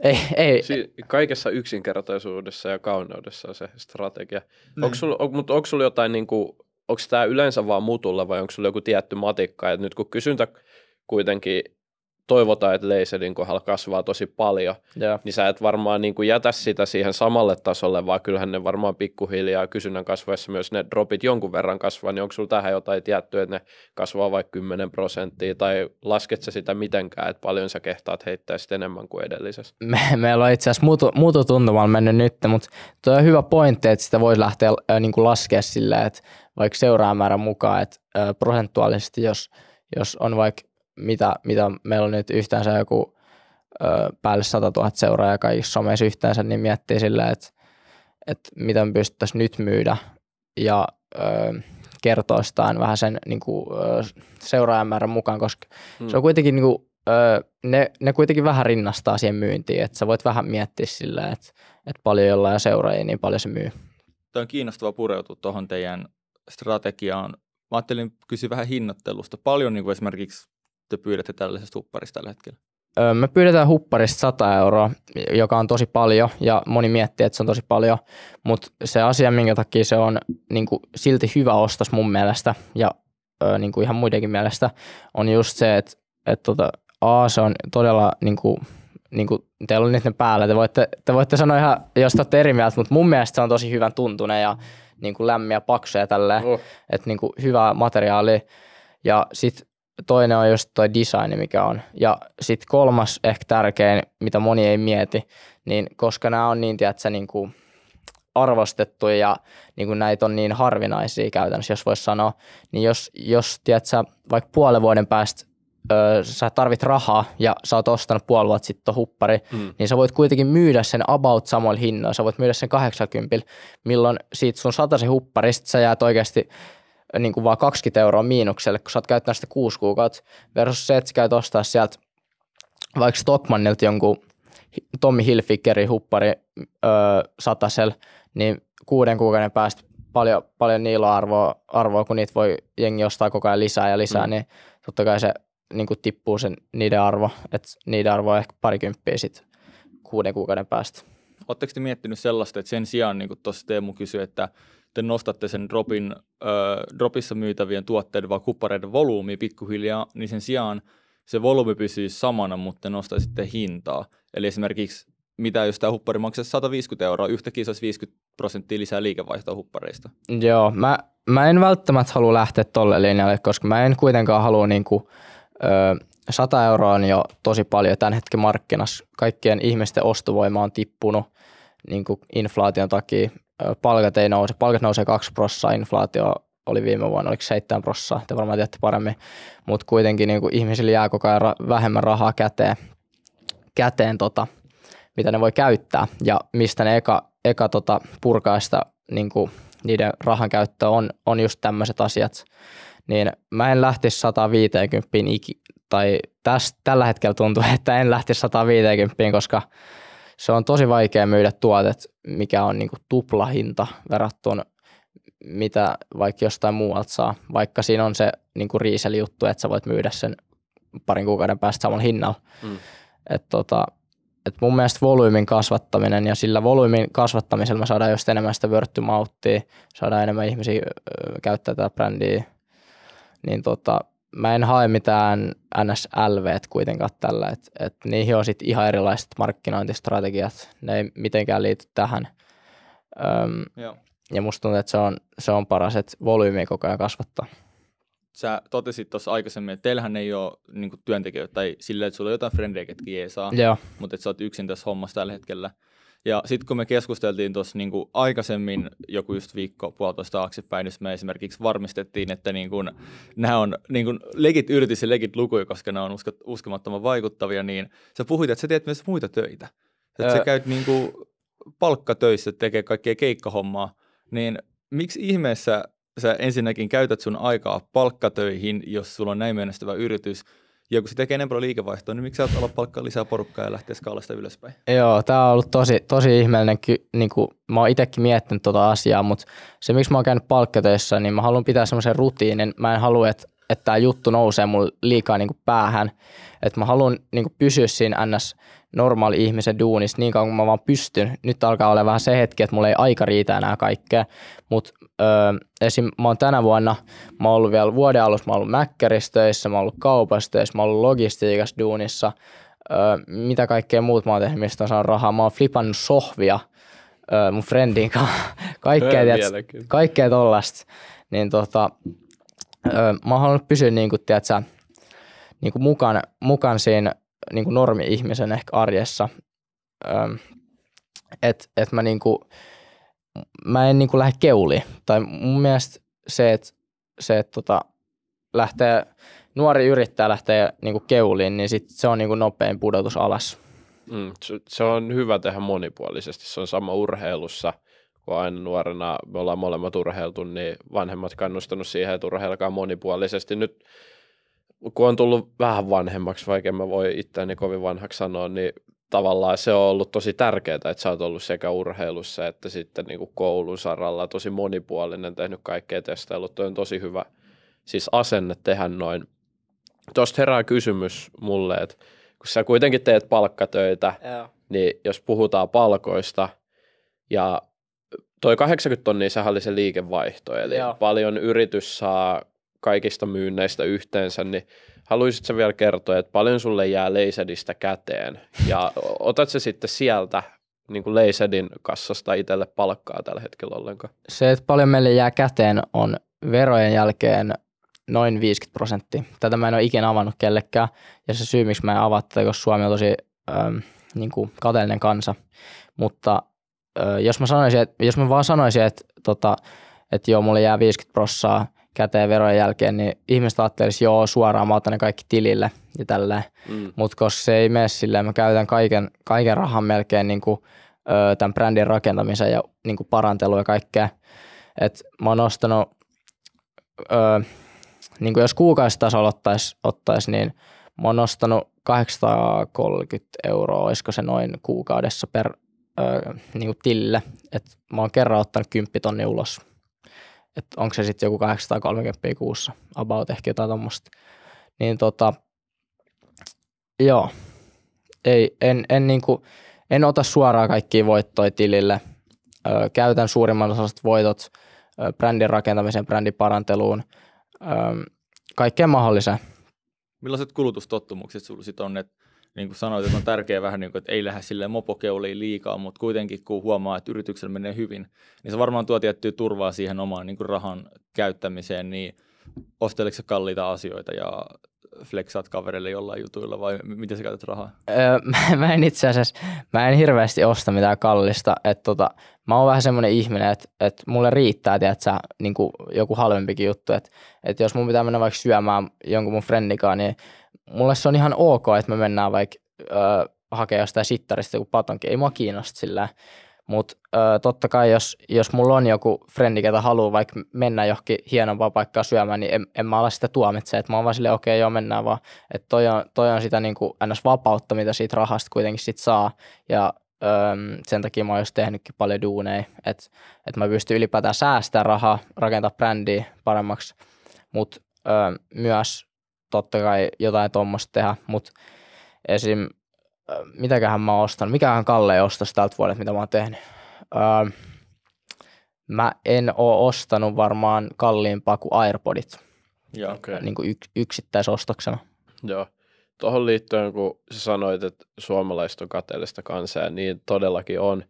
ei, ei. Si- kaikessa yksinkertaisuudessa ja kauneudessa on se strategia. Mm. Niin. Onko sulla, on, mutta onko sulla jotain, niin kuin, onko tämä yleensä vaan mutulla vai onko sulla joku tietty matikka? Et nyt kun kysyntä kuitenkin toivotaan, että laserin niin kohdalla kasvaa tosi paljon, yeah. niin sä et varmaan niin kuin jätä sitä siihen samalle tasolle, vaan kyllähän ne varmaan pikkuhiljaa kysynnän kasvaessa myös ne dropit jonkun verran kasvaa, niin onko sulla tähän jotain tiettyä, että ne kasvaa vaikka 10 prosenttia, tai lasket sä sitä mitenkään, että paljon sä kehtaat heittää sitä enemmän kuin edellisessä? Me, meillä on itse asiassa muutu, muutu tuntumaan mennyt nyt, mutta tuo on hyvä pointti, että sitä voi lähteä äh, niin kuin laskea silleen, että vaikka seuraamäärän mukaan, että äh, prosentuaalisesti, jos, jos on vaikka mitä, mitä meillä on nyt yhteensä joku ö, päälle 100 000 seuraajaa kaikissa someissa yhteensä, niin miettii sillä, että, että mitä pystyttäisiin nyt myydä ja ö, kertoa sitä vähän sen niin kuin, seuraajamäärän mukaan, koska hmm. se on kuitenkin niin kuin, ö, ne, ne kuitenkin vähän rinnastaa siihen myyntiin, että sä voit vähän miettiä sillä, että, et paljon jollain seuraajia, niin paljon se myy. Tuo on kiinnostava pureutua tuohon teidän strategiaan. Mä ajattelin kysyä vähän hinnoittelusta. Paljon niin kuin esimerkiksi te pyydätte tällaisesta hupparista tällä hetkellä? Me pyydetään hupparista 100 euroa, joka on tosi paljon ja moni miettii, että se on tosi paljon, mutta se asia, minkä takia se on niin kuin, silti hyvä ostos mun mielestä ja niin kuin ihan muidenkin mielestä, on just se, että, että tota, A, se on todella niin kuin, niin kuin, teillä on nyt ne päällä, te voitte, te voitte sanoa ihan, jos te olette eri mieltä, mutta mun mielestä se on tosi hyvän tuntune ja niin kuin lämmin ja paksu ja tälleen, oh. että niin kuin, hyvää materiaalia. Ja sitten toinen on just toi design, mikä on. Ja sitten kolmas ehkä tärkein, mitä moni ei mieti, niin koska nämä on niin, tiedätkö, niin kuin arvostettu ja niin kuin näitä on niin harvinaisia käytännössä, jos voisi sanoa, niin jos, jos tiedätkö, vaikka puolen vuoden päästä öö, sä tarvit rahaa ja sä oot ostanut puoli vuotta sitten huppari, mm. niin sä voit kuitenkin myydä sen about samoin hinnoin, Sä voit myydä sen 80, milloin siitä sun se hupparista sä jäät oikeasti niin kuin vaan 20 euroa miinukselle, kun sä oot käyttänyt sitä kuusi kuukautta, versus se, että sä käyt ostaa sieltä vaikka Stockmannilta jonkun Tommi Hilfigerin huppari öö, satasel, niin kuuden kuukauden päästä paljon, paljon niillä on arvoa, arvoa, kun niitä voi jengi ostaa koko ajan lisää ja lisää, mm. niin totta kai se niin kuin tippuu sen niiden arvo, että niiden arvo on ehkä parikymppiä sitten kuuden kuukauden päästä. Oletteko te miettinyt sellaista, että sen sijaan, niin kuin tuossa Teemu kysyi, että te nostatte sen dropin, ö, dropissa myytävien tuotteiden vai kuppareiden volyymi pikkuhiljaa, niin sen sijaan se volyymi pysyy samana, mutta te nostaisitte hintaa. Eli esimerkiksi mitä jos tämä huppari maksaisi 150 euroa, yhtäkkiä se olisi 50 prosenttia lisää liikevaihtoa huppareista. Joo, mä, mä en välttämättä halua lähteä tolle linjalle, koska mä en kuitenkaan halua niinku, ö, 100 euroa on jo tosi paljon tämän hetken markkinassa. Kaikkien ihmisten ostovoima on tippunut niin inflaation takia palkat ei nouse. Palkat nousee 2 prossaa, inflaatio oli viime vuonna, oliko 7 prosssa te varmaan tiedätte paremmin, mutta kuitenkin niin kuin ihmisillä jää koko ajan ra- vähemmän rahaa käteen, käteen tota, mitä ne voi käyttää ja mistä ne eka, eka tota, purkaista niin kuin niiden rahan käyttö on, on just tämmöiset asiat. Niin mä en lähtisi 150 iki, tai tästä, tällä hetkellä tuntuu, että en lähtisi 150, koska se on tosi vaikea myydä tuotet, mikä on niin kuin tuplahinta verrattuna mitä vaikka jostain muualta saa. Vaikka siinä on se niin kuin juttu että sä voit myydä sen parin kuukauden päästä saman hinnalla. Mm. Et tota, et mun mielestä volyymin kasvattaminen ja sillä volyymin kasvattamisella me saadaan just enemmän sitä vörttymauttia, saadaan enemmän ihmisiä käyttää tätä brändiä. Niin tota, mä en hae mitään NSLV kuitenkaan tällä, että et niihin on sitten ihan erilaiset markkinointistrategiat, ne ei mitenkään liity tähän. Öm, Joo. Ja musta tuntuu, että se on, se on paras, että volyymiä koko ajan kasvattaa. Sä totesit tuossa aikaisemmin, että teillähän ei ole niin työntekijöitä tai sillä, että sulla on jotain frendejä, ketkä ei saa, Joo. mutta että sä oot yksin tässä hommassa tällä hetkellä – ja sitten kun me keskusteltiin tuossa niinku aikaisemmin joku just viikko puolitoista taaksepäin, niin me esimerkiksi varmistettiin, että niinku, nämä on niinku legit yritys ja legit lukuja, koska nämä on uskomattoman vaikuttavia, niin sä puhuit, että sä teet myös muita töitä. Että öö. sä käyt niinku palkkatöissä tekee kaikkea keikkahommaa, niin miksi ihmeessä sä ensinnäkin käytät sun aikaa palkkatöihin, jos sulla on näin menestyvä yritys – ja kun se tekee enemmän liikevaihtoa, niin miksi sä olla palkkaa lisää porukkaa ja lähteä skaalasta ylöspäin? Joo, tämä on ollut tosi, tosi ihmeellinen. Ky, niin kuin, mä oon itsekin miettinyt tuota asiaa, mutta se miksi mä oon käynyt palkkatöissä, niin mä haluan pitää semmoisen rutiinin. Mä en halua, että että tämä juttu nousee mulle liikaa niin kuin päähän. Että mä haluan niin kuin pysyä siinä ns normaali ihmisen duunista niin kauan kuin mä vaan pystyn. Nyt alkaa olla vähän se hetki, että mulla ei aika riitä enää kaikkea, mutta esim. mä oon tänä vuonna, mä oon ollut vielä vuoden alussa, mä oon ollut mäkkäristöissä, mä oon ollut kaupastöissä, mä oon ollut logistiikassa duunissa, Ö, mitä kaikkea muut mä oon tehnyt, mistä on saanut rahaa, mä oon flipannut sohvia ö, mun friendin kanssa, kaikkea, tiedät, kaikkea tollasta. Niin tota, ö, mä oon halunnut pysyä niin kuin, tiedät, sä, niin kuin mukaan, mukaan siinä niin kuin normi-ihmisen ehkä arjessa, että et mä, niin kuin, mä en niin kuin lähde keuliin. Tai mun mielestä se, että se, et, tota, lähtee, nuori yrittäjä lähtee niin kuin keuliin, niin sit se on niin kuin nopein pudotus alas. Mm, se on hyvä tehdä monipuolisesti. Se on sama urheilussa, kun aina nuorena me ollaan molemmat urheiltu, niin vanhemmat kannustanut siihen, että urheilkaa monipuolisesti. Nyt kun on tullut vähän vanhemmaksi, vaikka mä voi itseäni kovin vanhaksi sanoa, niin tavallaan se on ollut tosi tärkeää, että sä oot ollut sekä urheilussa että sitten niin kuin koulun saralla tosi monipuolinen, tehnyt kaikkea testailut. Tuo on tosi hyvä siis asenne tehdä noin. Tuosta herää kysymys mulle, että kun sä kuitenkin teet palkkatöitä, yeah. niin jos puhutaan palkoista ja toi 80 tonnia sehän oli se liikevaihto, eli yeah. paljon yritys saa kaikista myynneistä yhteensä, niin haluaisitko vielä kertoa, että paljon sulle jää Leisedistä käteen ja otat se sitten sieltä niin kuin Leisedin kassasta itselle palkkaa tällä hetkellä ollenkaan? Se, että paljon meille jää käteen on verojen jälkeen noin 50 prosenttia. Tätä mä en ole ikinä avannut kellekään ja se syy, miksi mä en avaa tätä, koska Suomi on tosi ähm, niin kuin kateellinen kansa, mutta äh, jos mä, sanoisin, että, jos mä vaan sanoisin, että, tota, että joo, mulle jää 50 prossaa, käteen verojen jälkeen, niin ihmiset että joo, suoraan mä otan ne kaikki tilille ja tälleen. Mm. Mutta koska se ei mene silleen, mä käytän kaiken, kaiken rahan melkein niin kuin, ö, tämän brändin rakentamisen ja niin kuin paranteluun ja kaikkea. Et mä oon ostanut, ö, niin kuin jos kuukausitasolla ottaisi, ottais, niin mä oon ostanut 830 euroa, olisiko se noin kuukaudessa per ö, niin kuin tilille. Et mä oon kerran ottanut 10 tonni ulos että onko se sitten joku 830 kuussa, about ehkä jotain tuommoista. Niin tota, joo, ei, en, en, niinku, en ota suoraan kaikkia voittoja tilille. Ö, käytän suurimman osasta voitot ö, brändin rakentamiseen, brändin paranteluun, ö, kaikkeen mahdolliseen. Millaiset kulutustottumukset sinulla sit on, että niin kuin sanoit, että on tärkeää vähän niin kuin, että ei lähde sille mopokeuliin liikaa, mutta kuitenkin kun huomaa, että yrityksellä menee hyvin, niin se varmaan tuo tiettyä turvaa siihen omaan niin kuin rahan käyttämiseen, niin osteliko se kalliita asioita ja flexaat kaverille jollain jutuilla vai miten sä käytät rahaa? Öö, mä, mä en itse asiassa, mä en hirveästi osta mitään kallista. että tota, mä oon vähän semmoinen ihminen, että että mulle riittää, tiedät sä, niin joku halvempikin juttu. Että että jos mun pitää mennä vaikka syömään jonkun mun frendikaan, niin mulle se on ihan ok, että me mennään vaikka öö, hakea jostain sittarista joku patonki. Ei mua kiinnosta sillä. Mutta öö, totta kai, jos, jos mulla on joku frendi, ketä haluaa vaikka mennä johonkin hienompaa paikkaa syömään, niin en, en mä ala sitä tuomitse. Et mä oon vaan silleen, okei, okay, joo, mennään vaan. Että toi on, toi on sitä niin kuin NS-vapautta, mitä siitä rahasta kuitenkin sit saa. Ja öö, sen takia mä oon just tehnytkin paljon duuneja. Että et mä pystyn ylipäätään säästämään rahaa, rakentaa brändiä paremmaksi. Mutta öö, myös totta kai jotain tuommoista tehdä, mutta esim. mitäköhän mä ostan, mikähän Kalle ostas tältä vuodelta, mitä mä oon tehnyt. Öö, mä en oo ostanut varmaan kalliimpaa kuin Airpodit. ja, okay. niin kuin yks, yksittäisostoksena. Joo. Tuohon liittyen, kun sä sanoit, että suomalaiset on kateellista kansaa, niin todellakin on.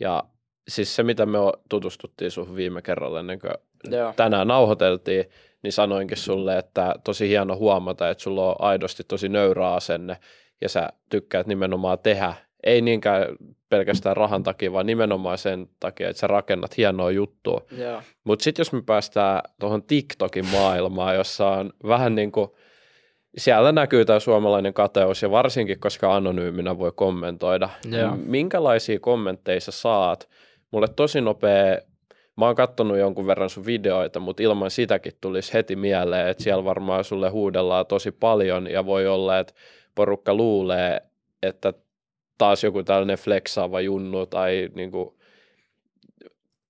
Ja siis se, mitä me tutustuttiin sun viime kerralla ennen kuin Joo. tänään nauhoiteltiin, niin sanoinkin sulle, että tosi hieno huomata, että sulla on aidosti tosi nöyrä asenne ja sä tykkäät nimenomaan tehdä, ei niinkään pelkästään rahan takia, vaan nimenomaan sen takia, että sä rakennat hienoa juttua. Yeah. Mutta sitten jos me päästään tuohon TikTokin maailmaan, jossa on vähän niin kuin, siellä näkyy tämä suomalainen kateus ja varsinkin, koska anonyyminä voi kommentoida. Yeah. Minkälaisia kommentteja sä saat? Mulle tosi nopea mä oon kattonut jonkun verran sun videoita, mutta ilman sitäkin tulisi heti mieleen, että siellä varmaan sulle huudellaan tosi paljon ja voi olla, että porukka luulee, että taas joku tällainen flexaava junnu tai niin kuin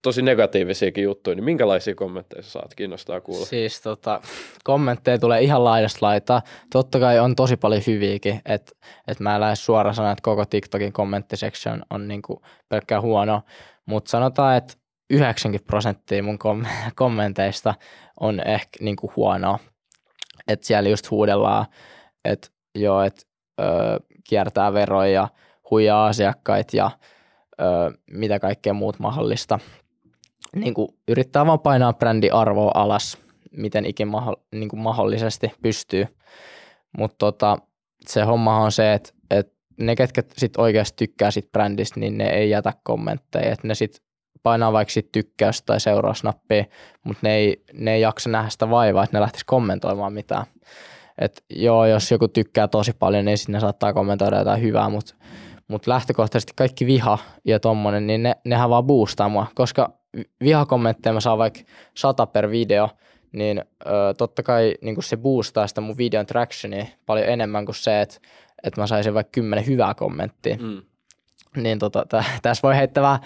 tosi negatiivisiakin juttuja, niin minkälaisia kommentteja sä saat? Kiinnostaa kuulla. Siis tota, kommentteja tulee ihan laidasta laitaa. Totta kai on tosi paljon hyviäkin, että et mä en lähde suoraan sanoa, että koko TikTokin kommenttisektion on niinku pelkkää huono, mutta sanotaan, että 90 prosenttia mun kom- kommenteista on ehkä niinku huonoa. Et siellä just huudellaan, että joo, että kiertää veroja ja huijaa asiakkaita ja ö, mitä kaikkea muut mahdollista. Niin kuin yrittää vaan painaa brändiarvoa alas, miten ikin maho- niin mahdollisesti pystyy. Mutta tota, se homma on se, että et ne, ketkä sit oikeasti tykkää sit brändistä, niin ne ei jätä kommentteja. Et ne sitten painaa vaikka sit tykkäys tai seurausnappia, mutta ne ei, ne ei jaksa nähdä sitä vaivaa, että ne lähtisi kommentoimaan mitään. Et joo, jos joku tykkää tosi paljon, niin sinne saattaa kommentoida jotain hyvää, mutta mut lähtökohtaisesti kaikki viha ja tommonen, niin ne, nehän vaan boostaa mua, koska vihakommentteja mä saan vaikka sata per video, niin ö, totta kai niin se boostaa sitä mun videon tractionia paljon enemmän kuin se, että et mä saisin vaikka kymmenen hyvää kommenttia. Mm. Niin tota, tässä voi heittää vähän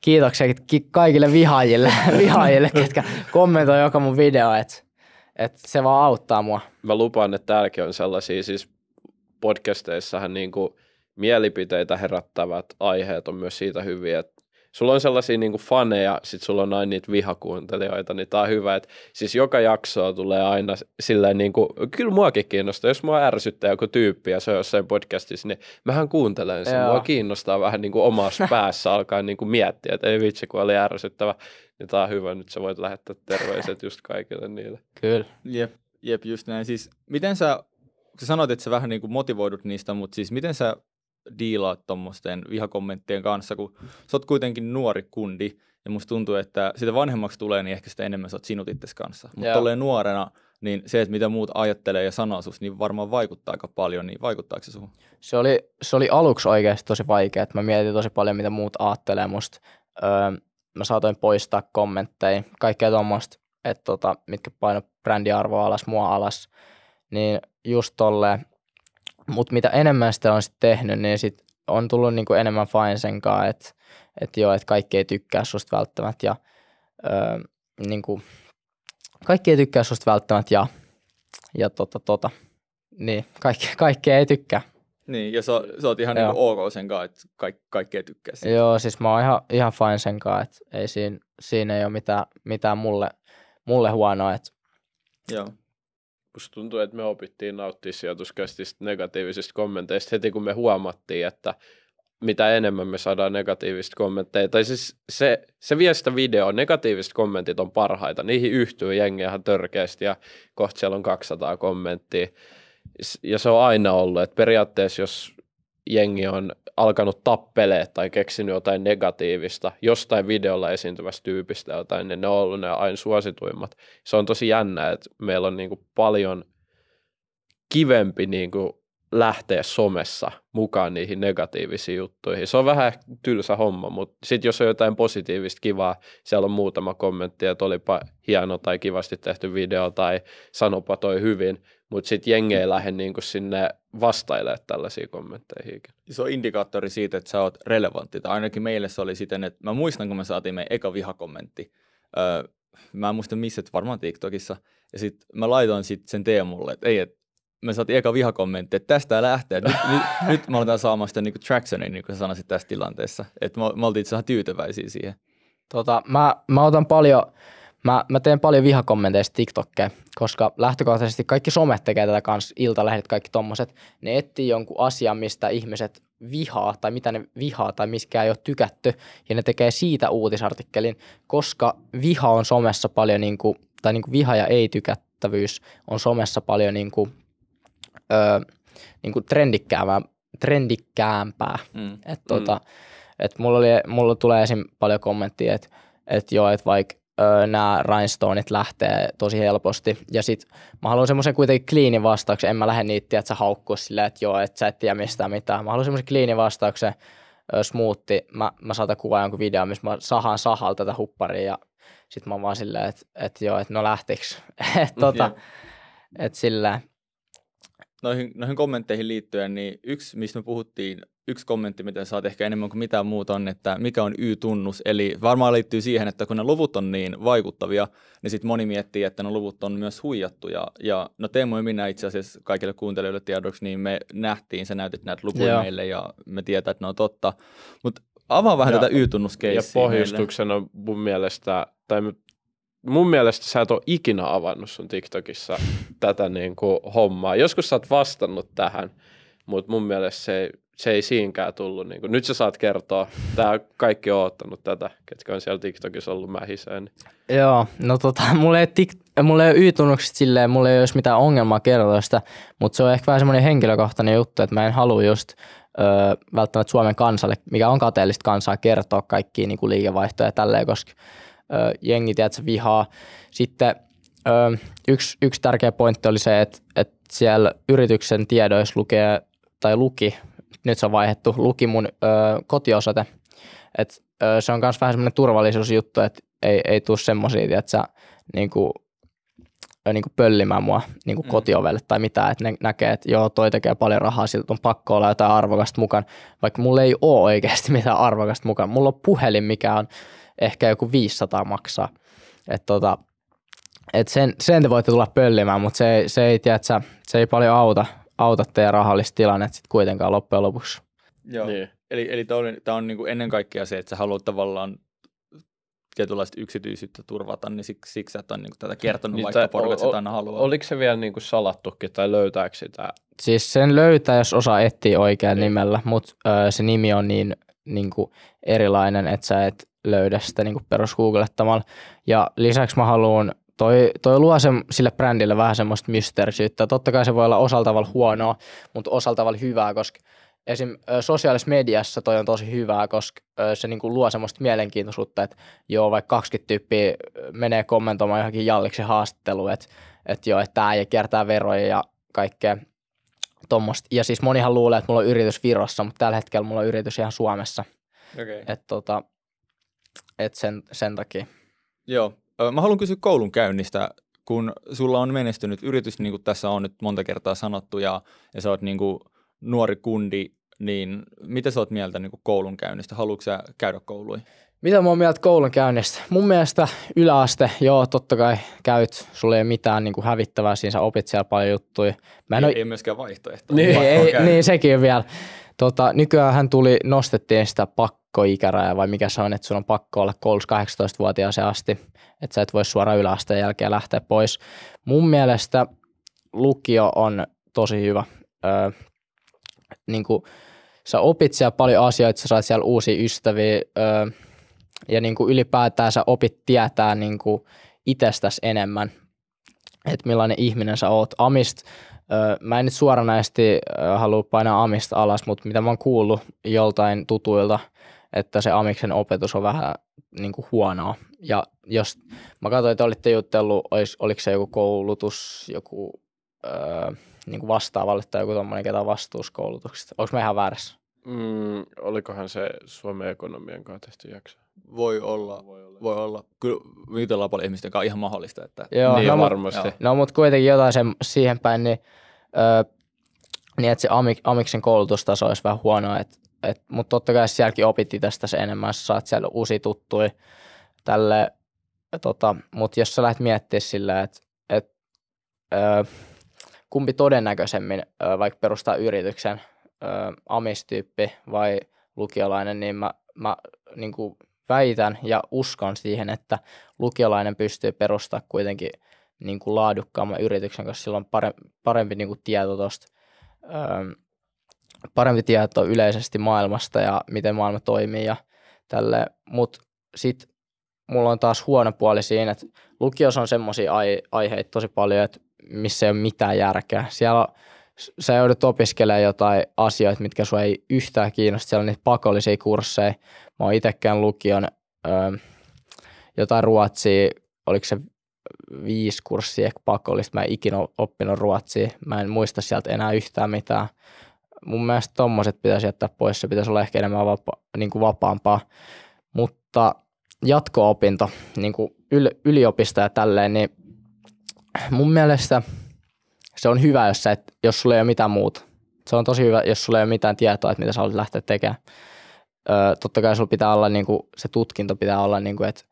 kiitoksia kaikille vihaajille, vihaajille ketkä kommentoi joka mun video, että et se vaan auttaa mua. Mä lupaan, että täälläkin on sellaisia, siis podcasteissahan niin kuin mielipiteitä herättävät aiheet on myös siitä hyviä, että sulla on sellaisia niin kuin faneja, sit sulla on aina niitä vihakuuntelijoita, niin tää on hyvä, että siis joka jaksoa tulee aina silleen niin kuin, kyllä muakin kiinnostaa, jos mua ärsyttää joku tyyppi ja se on jossain podcastissa, niin mähän kuuntelen sen, Joo. mua kiinnostaa vähän niin kuin omassa päässä alkaa niin kuin miettiä, että ei vitsi kun oli ärsyttävä, niin tää on hyvä, nyt sä voit lähettää terveiset just kaikille niille. Kyllä. Jep, jep, just näin. Siis miten sä, sä sanoit, että sä vähän niin kuin motivoidut niistä, mutta siis miten sä diilaa tuommoisten vihakommenttien kanssa, kun sä oot kuitenkin nuori kundi, ja musta tuntuu, että sitä vanhemmaksi tulee, niin ehkä sitä enemmän sä oot sinut itse kanssa. Mutta tulee nuorena, niin se, että mitä muut ajattelee ja sanoo sus, niin varmaan vaikuttaa aika paljon, niin vaikuttaako se suhun? Se oli, se oli aluksi oikeasti tosi vaikea, että mä mietin tosi paljon, mitä muut ajattelee musta. Öö, mä saatoin poistaa kommentteja, kaikkea tuommoista, että tota, mitkä paino brändiarvoa alas, mua alas. Niin just tolleen, mutta mitä enemmän sitä on sitten tehnyt, niin sit on tullut niinku enemmän fine sen kanssa, että et joo, että kaikki ei tykkää susta välttämättä ja ö, niinku, kaikki ei tykkää susta välttämättä ja, ja tota, tota, niin, kaikki, kaikki ei tykkää. Niin, ja sä, sä oot ihan niinku ok sen kanssa, että kaikki ei tykkää siitä. Joo, siis mä oon ihan, ihan fine sen kanssa, että ei siinä, siinä ei ole mitään, mitään mulle, mulle huonoa, että Joo musta tuntuu, että me opittiin nauttia sijoituskästistä negatiivisista kommenteista heti, kun me huomattiin, että mitä enemmän me saadaan negatiivista kommentteja. Tai siis se, se viestä video, negatiiviset kommentit on parhaita, niihin yhtyy jengiä ihan törkeästi ja kohta siellä on 200 kommenttia. Ja se on aina ollut, että periaatteessa jos jengi on alkanut tappelee tai keksinyt jotain negatiivista jostain videolla esiintyvästä tyypistä jotain, niin ne on ollut ne aina suosituimmat. Se on tosi jännä, että meillä on niin kuin paljon kivempi niin kuin lähteä somessa mukaan niihin negatiivisiin juttuihin. Se on vähän tylsä homma, mutta sitten jos on jotain positiivista kivaa, siellä on muutama kommentti, että olipa hieno tai kivasti tehty video tai sanopa toi hyvin, mutta sitten jengi ei lähde niin sinne vastailemaan tällaisia kommentteihin. Se on indikaattori siitä, että sä oot relevantti, tai ainakin meille se oli siten, että mä muistan, kun me saatiin meidän eka vihakommentti, öö, mä en muista missä, varmaan TikTokissa, ja sitten mä laitoin sit sen Teemulle, että ei, että me saatiin eka vihakommentti, että tästä lähtee. Nyt, nyt, nyt me aletaan saamaan sitä niin tractionia, niin kuin sanoisit tässä tilanteessa. Että me, me oltiin itse asiassa tyytyväisiä siihen. Tota, mä, mä otan paljon Mä, mä teen paljon vihakommenteista TikTokkeja, koska lähtökohtaisesti kaikki somet tekee tätä kanssa, iltalehdet, kaikki tommoset. Ne etsii jonkun asian, mistä ihmiset vihaa tai mitä ne vihaa tai mistä ei ole tykätty ja ne tekee siitä uutisartikkelin, koska viha on somessa paljon, niin kuin, tai niin kuin viha ja ei-tykättävyys on somessa paljon niin kuin, öö, niin kuin trendikkäämpää. trendikkäämpää. Mm. Et, tuota, mm. et mulla, oli, mulla tulee esim. paljon kommenttia, että et joo, että vaikka nämä rhinestoneit lähtee tosi helposti. Ja sit mä haluan semmoisen kuitenkin kliinin vastauksen, en mä lähde niitä, että sä haukkuu silleen, että joo, että sä et tiedä mistään mitään. Mä haluan semmoisen kliinin vastauksen, smoothi, mä, mä saatan kuvaa jonkun videon, missä mä sahan sahal tätä hupparia ja sit mä oon vaan silleen, että että joo, että no lähtiks. että tota, et silleen noihin, noihin kommentteihin liittyen, niin yksi, mistä me puhuttiin yksi kommentti, mitä saat ehkä enemmän kuin mitään muuta on, että mikä on Y-tunnus. Eli varmaan liittyy siihen, että kun ne luvut on niin vaikuttavia, niin sitten moni miettii, että ne luvut on myös huijattuja. Ja no Teemu ja minä itse asiassa kaikille kuuntelijoille tiedoksi, niin me nähtiin, sä näytit näitä lukuja Joo. meille ja me tietää, että ne on totta. Mutta avaa vähän ja, tätä Y-tunnuskeissiä. Ja pohjustuksena meille. mun mielestä, tai mun mielestä sä et ole ikinä avannut sun TikTokissa tätä niin kuin hommaa. Joskus sä oot vastannut tähän, mutta mun mielestä se ei se ei siinkään tullut. Niin kuin, nyt sä saat kertoa, tämä kaikki on ottanut tätä, ketkä on siellä TikTokissa ollut mähiseen. Niin. Joo, no tota, mulla ei, tik, mulla ei ole Y-tunnukset silleen, mulla ei ole mitään ongelmaa kertoa sitä, mutta se on ehkä vähän semmoinen henkilökohtainen juttu, että mä en halua just öö, välttämättä Suomen kansalle, mikä on kateellista kansaa, kertoa kaikkia niin kuin liikevaihtoja ja tälleen, koska öö, jengi, tiedätkö, vihaa. Sitten öö, yksi, yksi tärkeä pointti oli se, että, että siellä yrityksen tiedoissa lukee tai luki nyt se on vaihdettu, luki mun ö, kotiosoite. Et, ö, se on myös vähän semmoinen turvallisuusjuttu, että ei, ei tule semmoisia, että sä niinku, niinku pöllimään mua niinku mm. kotiovelle tai mitään, että ne näkee, että joo, toi tekee paljon rahaa, siltä on pakko olla jotain arvokasta mukaan, vaikka mulla ei ole oikeasti mitään arvokasta mukaan. Mulla on puhelin, mikä on ehkä joku 500 maksaa. Et tota, et sen, sen te voitte tulla pöllimään, mutta se, se ei, tiedä, se, se ei paljon auta, auta teidän rahallista tilannetta sitten kuitenkaan loppujen lopuksi. Joo. Niin. Eli, eli tämä on niinku ennen kaikkea se, että sä haluat tavallaan tietynlaista yksityisyyttä turvata, niin siksi, siksi että on ole niinku tätä kertonut, niin, vaikka porukat sitä aina haluaa. Oliko se vielä niinku salattukin tai löytääkö sitä? Siis sen löytää, jos osaa etsiä oikean niin. nimellä, mutta se nimi on niin, niinku erilainen, että sä et löydä sitä niinku perus googlettamalla. Ja lisäksi mä haluan toi, toi luo sen, sille brändille vähän semmoista mysteerisyyttä. Totta kai se voi olla osalla huonoa, mutta osalla hyvää, koska esim. sosiaalisessa mediassa toi on tosi hyvää, koska se niinku luo semmoista mielenkiintoisuutta, että joo, vaikka 20 tyyppiä menee kommentoimaan johonkin jalliksi haastattelu, että et joo, että tämä ei kiertää veroja ja kaikkea tuommoista. Ja siis monihan luulee, että mulla on yritys Virossa, mutta tällä hetkellä mulla on yritys ihan Suomessa. Okay. Että tota, et sen, sen takia. Joo, Mä haluan kysyä koulun käynnistä, kun sulla on menestynyt yritys, niin kuin tässä on nyt monta kertaa sanottu, ja, ja sä oot niin kuin nuori kundi, niin mitä sä oot mieltä niin kuin koulun käynnistä? Haluatko sä käydä kouluihin? Mitä mä oon mieltä koulun käynnistä? Mun mielestä yläaste, joo, totta kai käyt, sulla ei ole mitään niin kuin hävittävää, siinä sä opit siellä paljon juttuja. Mä en ei, ole... ei myöskään vaihtoehtoja. Niin, ei, niin, sekin vielä. Tota, hän tuli, nostettiin sitä pak pakkoikäraja vai mikä se on, että sun on pakko olla koulussa 18-vuotiaaseen asti, että sä et voi suoraan yläasteen jälkeen lähteä pois. Mun mielestä lukio on tosi hyvä. Öö, niin kuin, sä opit siellä paljon asioita, sä saat siellä uusia ystäviä öö, ja niin kuin ylipäätään sä opit tietää niin kuin itsestäsi enemmän, että millainen ihminen sä oot. Amist, öö, mä en nyt suoranaisesti halua painaa Amista alas, mutta mitä mä oon kuullut joltain tutuilta – että se amiksen opetus on vähän niin kuin huonoa. Ja jos mä katsoin, että olitte jutellut, olis, oliko se joku koulutus, joku öö, niin kuin vastaavalle tai joku tuommoinen, ketä vastuuskoulutuksesta. Onko me ihan väärässä? Mm, olikohan se Suomen ekonomian kanssa tehty jakso? Voi olla, voi olla. Voi olla. Kyllä paljon ihmistä, joka on ihan mahdollista. Että... Joo, niin no, varmasti. No mut, no mutta kuitenkin jotain sen, siihen päin, niin, öö, niin että se amik, amiksen koulutustaso olisi vähän huonoa, että mutta totta kai sielläkin opittiin tästä se enemmän, sä saat siellä uusi tuttui tälle, tota, mutta jos sä lähdet miettimään sillä, että et, kumpi todennäköisemmin ö, vaikka perustaa yrityksen, ö, amistyyppi vai lukiolainen, niin mä, mä niin kuin väitän ja uskon siihen, että lukiolainen pystyy perustamaan kuitenkin niin kuin laadukkaamman yrityksen, koska sillä on parempi, parempi niin kuin tieto tuosta parempi tieto yleisesti maailmasta ja miten maailma toimii ja tälle. Mutta sitten mulla on taas huono puoli siinä, että lukios on semmoisia ai- aiheita tosi paljon, että missä ei ole mitään järkeä. Siellä on, sä joudut opiskelemaan jotain asioita, mitkä sua ei yhtään kiinnosta. Siellä on niitä pakollisia kursseja. Mä oon itsekään lukion öö, jotain ruotsia, oliko se viisi kurssia pakollista. Mä en ikinä oppinut ruotsia. Mä en muista sieltä enää yhtään mitään mun mielestä tommoset pitäisi jättää pois, se pitäisi olla ehkä enemmän vapa, niin kuin vapaampaa. Mutta jatko-opinto, niin kuin yl- yliopisto ja tälleen, niin mun mielestä se on hyvä, jos, sä et, jos sulla ei ole mitään muuta. Se on tosi hyvä, jos sulla ei ole mitään tietoa, että mitä sä haluat lähteä tekemään. Öö, totta kai sulla pitää olla, niin kuin, se tutkinto pitää olla, niin kuin, että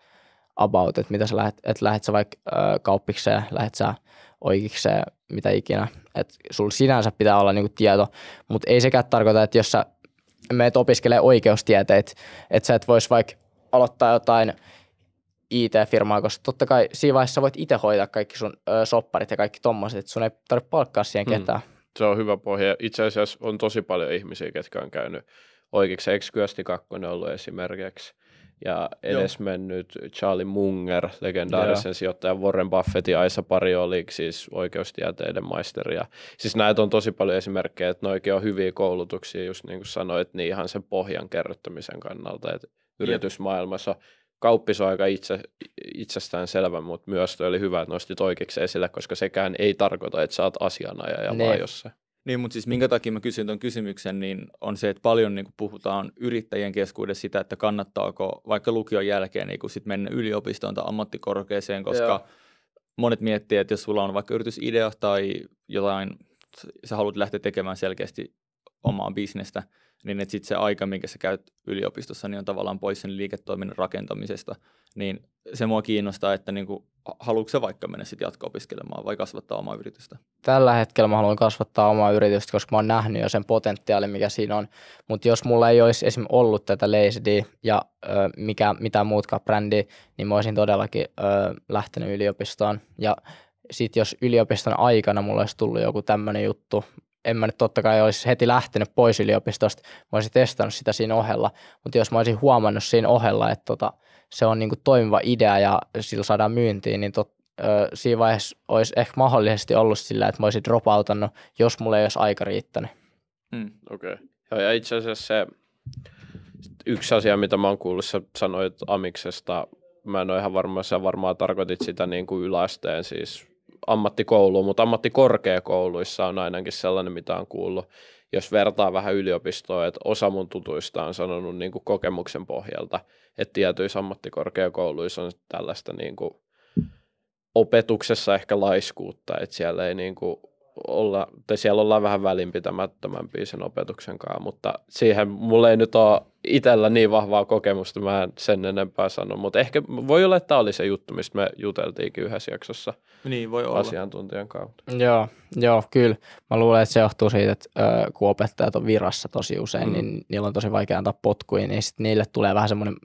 about, että mitä sä lähet, että lähet sä vaikka öö, kauppikseen, lähet sä oikeikseen, mitä ikinä. Että sulla sinänsä pitää olla niinku tieto, mutta ei sekään tarkoita, että jos sä menet opiskelemaan oikeustieteet, että sä et vois vaikka aloittaa jotain IT-firmaa, koska totta kai siinä vaiheessa voit itse hoitaa kaikki sun ö, sopparit ja kaikki tommoset, että sun ei tarvitse palkkaa siihen mm. ketään. Mm. Se on hyvä pohja. Itse asiassa on tosi paljon ihmisiä, ketkä on käynyt oikeiksi. Eikö Kyösti Kakkonen ollut esimerkiksi? ja edesmennyt Joo. Charlie Munger, legendaarisen yeah. sijoittajan Warren Buffettin Aisa oli siis oikeustieteiden maisteri. Ja, siis näitä on tosi paljon esimerkkejä, että oikein on hyviä koulutuksia, just niin kuin sanoit, niin ihan sen pohjan kerryttämisen kannalta, että yritysmaailmassa kauppis on aika itse, itsestään selvä, mutta myös oli hyvä, että nostit oikeiksi esille, koska sekään ei tarkoita, että sä oot asianajaja ne. vaan jossain. Niin, mutta siis minkä takia mä kysyn tuon kysymyksen, niin on se, että paljon niin puhutaan yrittäjien keskuudessa sitä, että kannattaako vaikka lukion jälkeen niin sit mennä yliopistoon tai ammattikorkeeseen, koska Joo. monet miettii, että jos sulla on vaikka yritysidea tai jotain, sä haluat lähteä tekemään selkeästi omaa bisnestä, niin että sitten se aika, minkä sä käyt yliopistossa, niin on tavallaan pois sen liiketoiminnan rakentamisesta. Niin se mua kiinnostaa, että niin haluatko sä vaikka mennä sitten jatko-opiskelemaan vai kasvattaa omaa yritystä? Tällä hetkellä mä haluan kasvattaa omaa yritystä, koska mä oon nähnyt jo sen potentiaalin, mikä siinä on. Mutta jos mulla ei olisi esim. ollut tätä Lazy ja ö, mikä, mitä muutkaan brändiä, niin mä olisin todellakin ö, lähtenyt yliopistoon. Ja sitten jos yliopiston aikana mulla olisi tullut joku tämmöinen juttu, en mä nyt totta kai olisi heti lähtenyt pois yliopistosta, mä olisin testannut sitä siinä ohella, mutta jos mä olisin huomannut siinä ohella, että tota, se on niinku toimiva idea ja sillä saadaan myyntiin, niin tot, ö, siinä vaiheessa olisi ehkä mahdollisesti ollut sillä, että mä olisin dropoutannut, jos mulla ei olisi aika riittänyt. Mm. Okei. Okay. Joo, ja itse asiassa se yksi asia, mitä mä oon kuullut, sä sanoit Amiksesta, mä en ole ihan varma, sä varmaan tarkoitit sitä niin kuin yläasteen siis ammattikouluun, mutta ammattikorkeakouluissa on ainakin sellainen, mitä on kuullut, jos vertaa vähän yliopistoa, että osa mun tutuista on sanonut niin kuin kokemuksen pohjalta, että tietyissä ammattikorkeakouluissa on tällaista niin kuin opetuksessa ehkä laiskuutta, että siellä ei niin kuin olla, tai siellä ollaan vähän välinpitämättömämpiä sen opetuksen kanssa, mutta siihen mulla ei nyt ole itsellä niin vahvaa kokemusta, mä en sen enempää sano, mutta ehkä voi olla, että tämä oli se juttu, mistä me juteltiinkin yhdessä jaksossa niin, voi olla. asiantuntijan kautta. Joo, joo, kyllä. Mä luulen, että se johtuu siitä, että ö, kun opettajat on virassa tosi usein, mm. niin niillä on tosi vaikea antaa potkuja, niin sitten niille tulee vähän semmoinen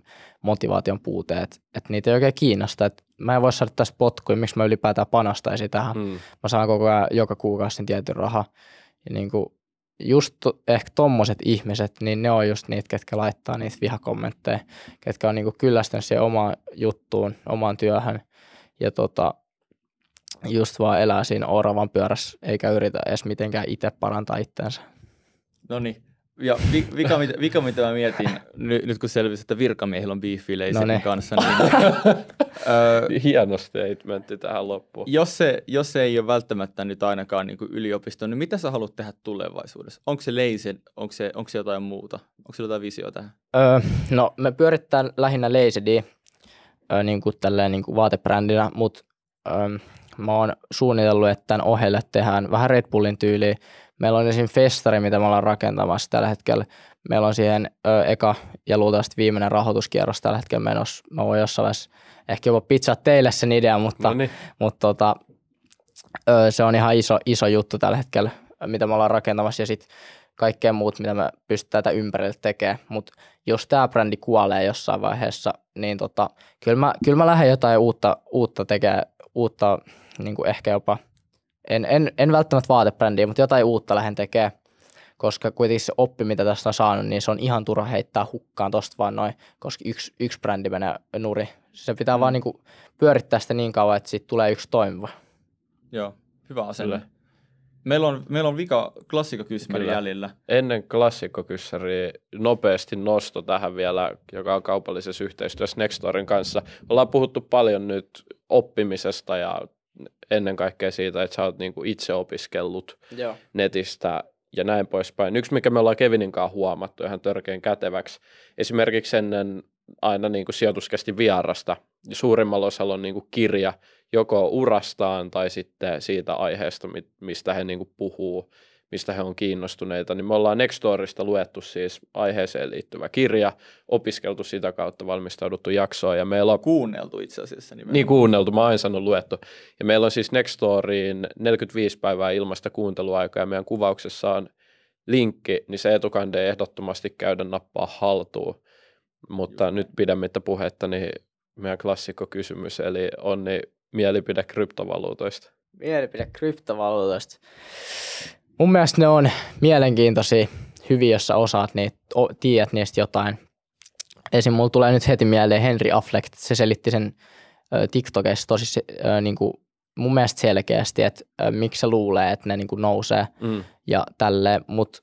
motivaation puute, että et niitä ei oikein kiinnosta. Et mä en voi saada tässä potkuja, miksi mä ylipäätään panostaisin tähän. Mm. Mä saan koko ajan joka kuukausi sen tietyn rahan. Ja niin kuin just to, ehkä tommoset ihmiset, niin ne on just niitä, ketkä laittaa niitä vihakommentteja, ketkä on niin kuin kyllästynyt siihen omaan juttuun, omaan työhön. Ja tota, just vaan elää siinä oravan pyörässä, eikä yritä edes mitenkään itse parantaa itsensä. No niin, ja vika, mitä, vika, mitä mä mietin, nyt, nyt kun selvisi, että virkamiehillä on biifileisiä no kanssa, niin... niin Hieno statementti tähän loppuun. Jos se, jos se ei ole välttämättä nyt ainakaan niin yliopisto, niin mitä sä haluat tehdä tulevaisuudessa? Onko se leisen, onko se, onko se jotain muuta? Onko se jotain visio tähän? Öö, no, me pyörittää lähinnä leisediä öö, niin kuin tälleen niin kuin vaatebrändinä, mutta öö, mä oon suunnitellut, että tämän ohelle tehdään vähän Red Bullin tyyliin, Meillä on esim. festari, mitä me ollaan rakentamassa tällä hetkellä. Meillä on siihen ö, eka ja luultavasti viimeinen rahoituskierros tällä hetkellä menossa. Mä voin jossain vaiheessa ehkä jopa pitsaa teille sen idean, mutta, niin. mutta tota, ö, se on ihan iso, iso juttu tällä hetkellä, mitä me ollaan rakentamassa. Ja sitten kaikkea muut, mitä me pystytään tätä ympärille tekemään. Mutta jos tämä brändi kuolee jossain vaiheessa, niin tota, kyllä mä, kyllä mä lähden jotain uutta, uutta tekemään, uutta niin kuin ehkä jopa – en, en, en välttämättä vaatebrändiä, mutta jotain uutta lähden tekemään, koska kuitenkin se oppi, mitä tästä on saanut, niin se on ihan turha heittää hukkaan tosta vaan noin, koska yksi, yksi brändi menee nuri. Se pitää mm. vaan niin kuin pyörittää sitä niin kauan, että siitä tulee yksi toimiva. Joo, hyvä asenne. Meillä on, meillä on vika klassikkokyssäri jäljellä. Ennen klassikkokyssäriä nopeasti nosto tähän vielä, joka on kaupallisessa yhteistyössä Nextorin kanssa. Ollaan puhuttu paljon nyt oppimisesta ja ennen kaikkea siitä, että sä oot niinku itse opiskellut Joo. netistä ja näin poispäin. Yksi, mikä me ollaan Kevinin kanssa huomattu ihan törkeän käteväksi, esimerkiksi ennen aina niinku sijoituskästi vierasta. Niin suurimmalla osalla on niinku kirja joko urastaan tai sitten siitä aiheesta, mistä he niinku puhuu mistä he on kiinnostuneita, niin me ollaan Nextdoorista luettu siis aiheeseen liittyvä kirja, opiskeltu sitä kautta, valmistauduttu jaksoa ja meillä on... Kuunneltu itse asiassa nimenomaan. Niin kuunneltu, mä oon sanonut luettu. Ja meillä on siis Nextdooriin 45 päivää ilmasta kuunteluaikaa ja meidän kuvauksessa on linkki, niin se etukande ehdottomasti käydä nappaa haltuun. Mutta Juhu. nyt pidämättä puhetta, niin meidän klassikko kysymys, eli on niin mielipide kryptovaluutoista. Mielipide kryptovaluutoista mun mielestä ne on mielenkiintoisia hyviä, jos sä osaat niitä, o, tiedät niistä jotain. Esimerkiksi mulla tulee nyt heti mieleen Henry Affleck, se selitti sen ö, TikTokissa tosi ö, niin kuin, mun mielestä selkeästi, että ö, miksi se luulee, että ne niin kuin nousee mm. ja tälleen, mutta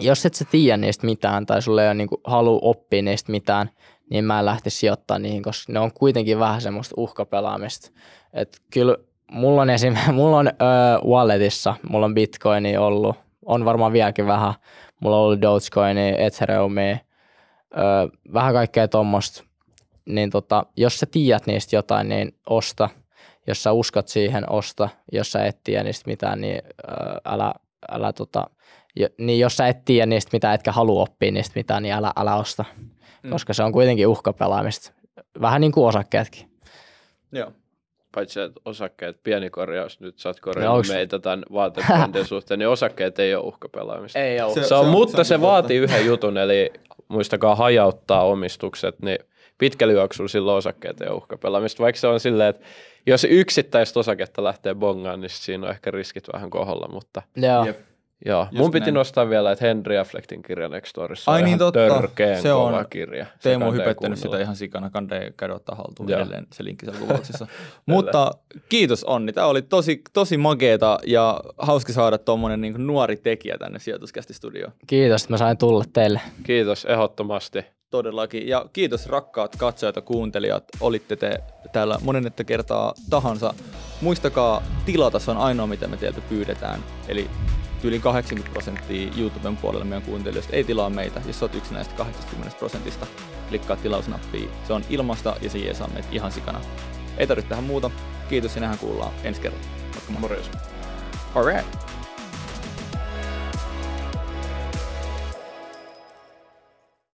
jos et sä tiedä niistä mitään tai sulle ei ole niin kuin, halu oppia niistä mitään, niin mä en lähtisi sijoittamaan niihin, koska ne on kuitenkin vähän semmoista uhkapelaamista. Että kyllä mulla on, esim, mulla on ö, walletissa, mulla on bitcoini ollut, on varmaan vieläkin vähän, mulla on ollut dogecoini, ethereumi, ö, vähän kaikkea tuommoista. Niin tota, jos sä tiedät niistä jotain, niin osta. Jos sä uskot siihen, osta. Jos sä et tiedä niistä mitään, niin ö, älä, älä tota, jo, niin jos sä et tiedä niistä mitä, etkä halua oppia niistä mitään, niin älä, älä osta. Mm. Koska se on kuitenkin uhkapelaamista. Vähän niin kuin osakkeetkin. Joo paitsi että osakkeet, pieni korjaus, nyt sä oot onks... meitä tämän vaatebrändin suhteen, niin osakkeet ei ole uhkapelaamista. Ei ole. Se, se on, on, mutta se, se vaatii yhden jutun, eli muistakaa hajauttaa omistukset, niin pitkällä juoksulla silloin osakkeet ei ole uhkapelaamista, vaikka se on silleen, että jos yksittäistä osaketta lähtee bongaan, niin siinä on ehkä riskit vähän koholla, mutta Joo. Jep. Joo, Just mun piti näin. nostaa vielä, että Henry Afflectin kirja Next Doorissa Ai on niin, totta. törkeen se on, kirja. Se Teemu on hypettänyt sitä ihan sikana, kande käydä ottaa haltuun Joo. edelleen se linkki siellä kuvauksessa. Mutta kiitos Onni, tämä oli tosi, tosi makeeta ja hauska saada tuommoinen niin nuori tekijä tänne sijoituskästi studioon. Kiitos, että mä sain tulla teille. Kiitos, ehdottomasti. Todellakin. Ja kiitos rakkaat katsojat ja kuuntelijat. Olitte te täällä monennetta kertaa tahansa. Muistakaa tilata, se on ainoa mitä me teiltä pyydetään. Eli yli 80 prosenttia YouTuben puolella meidän kuuntelijoista ei tilaa meitä. Jos olet yksi näistä 80 prosentista, klikkaa tilausnappia. Se on ilmasta ja se saa meitä ihan sikana. Ei tarvitse tähän muuta. Kiitos ja nähdään kuullaan ensi kerralla. Morjens. Alright.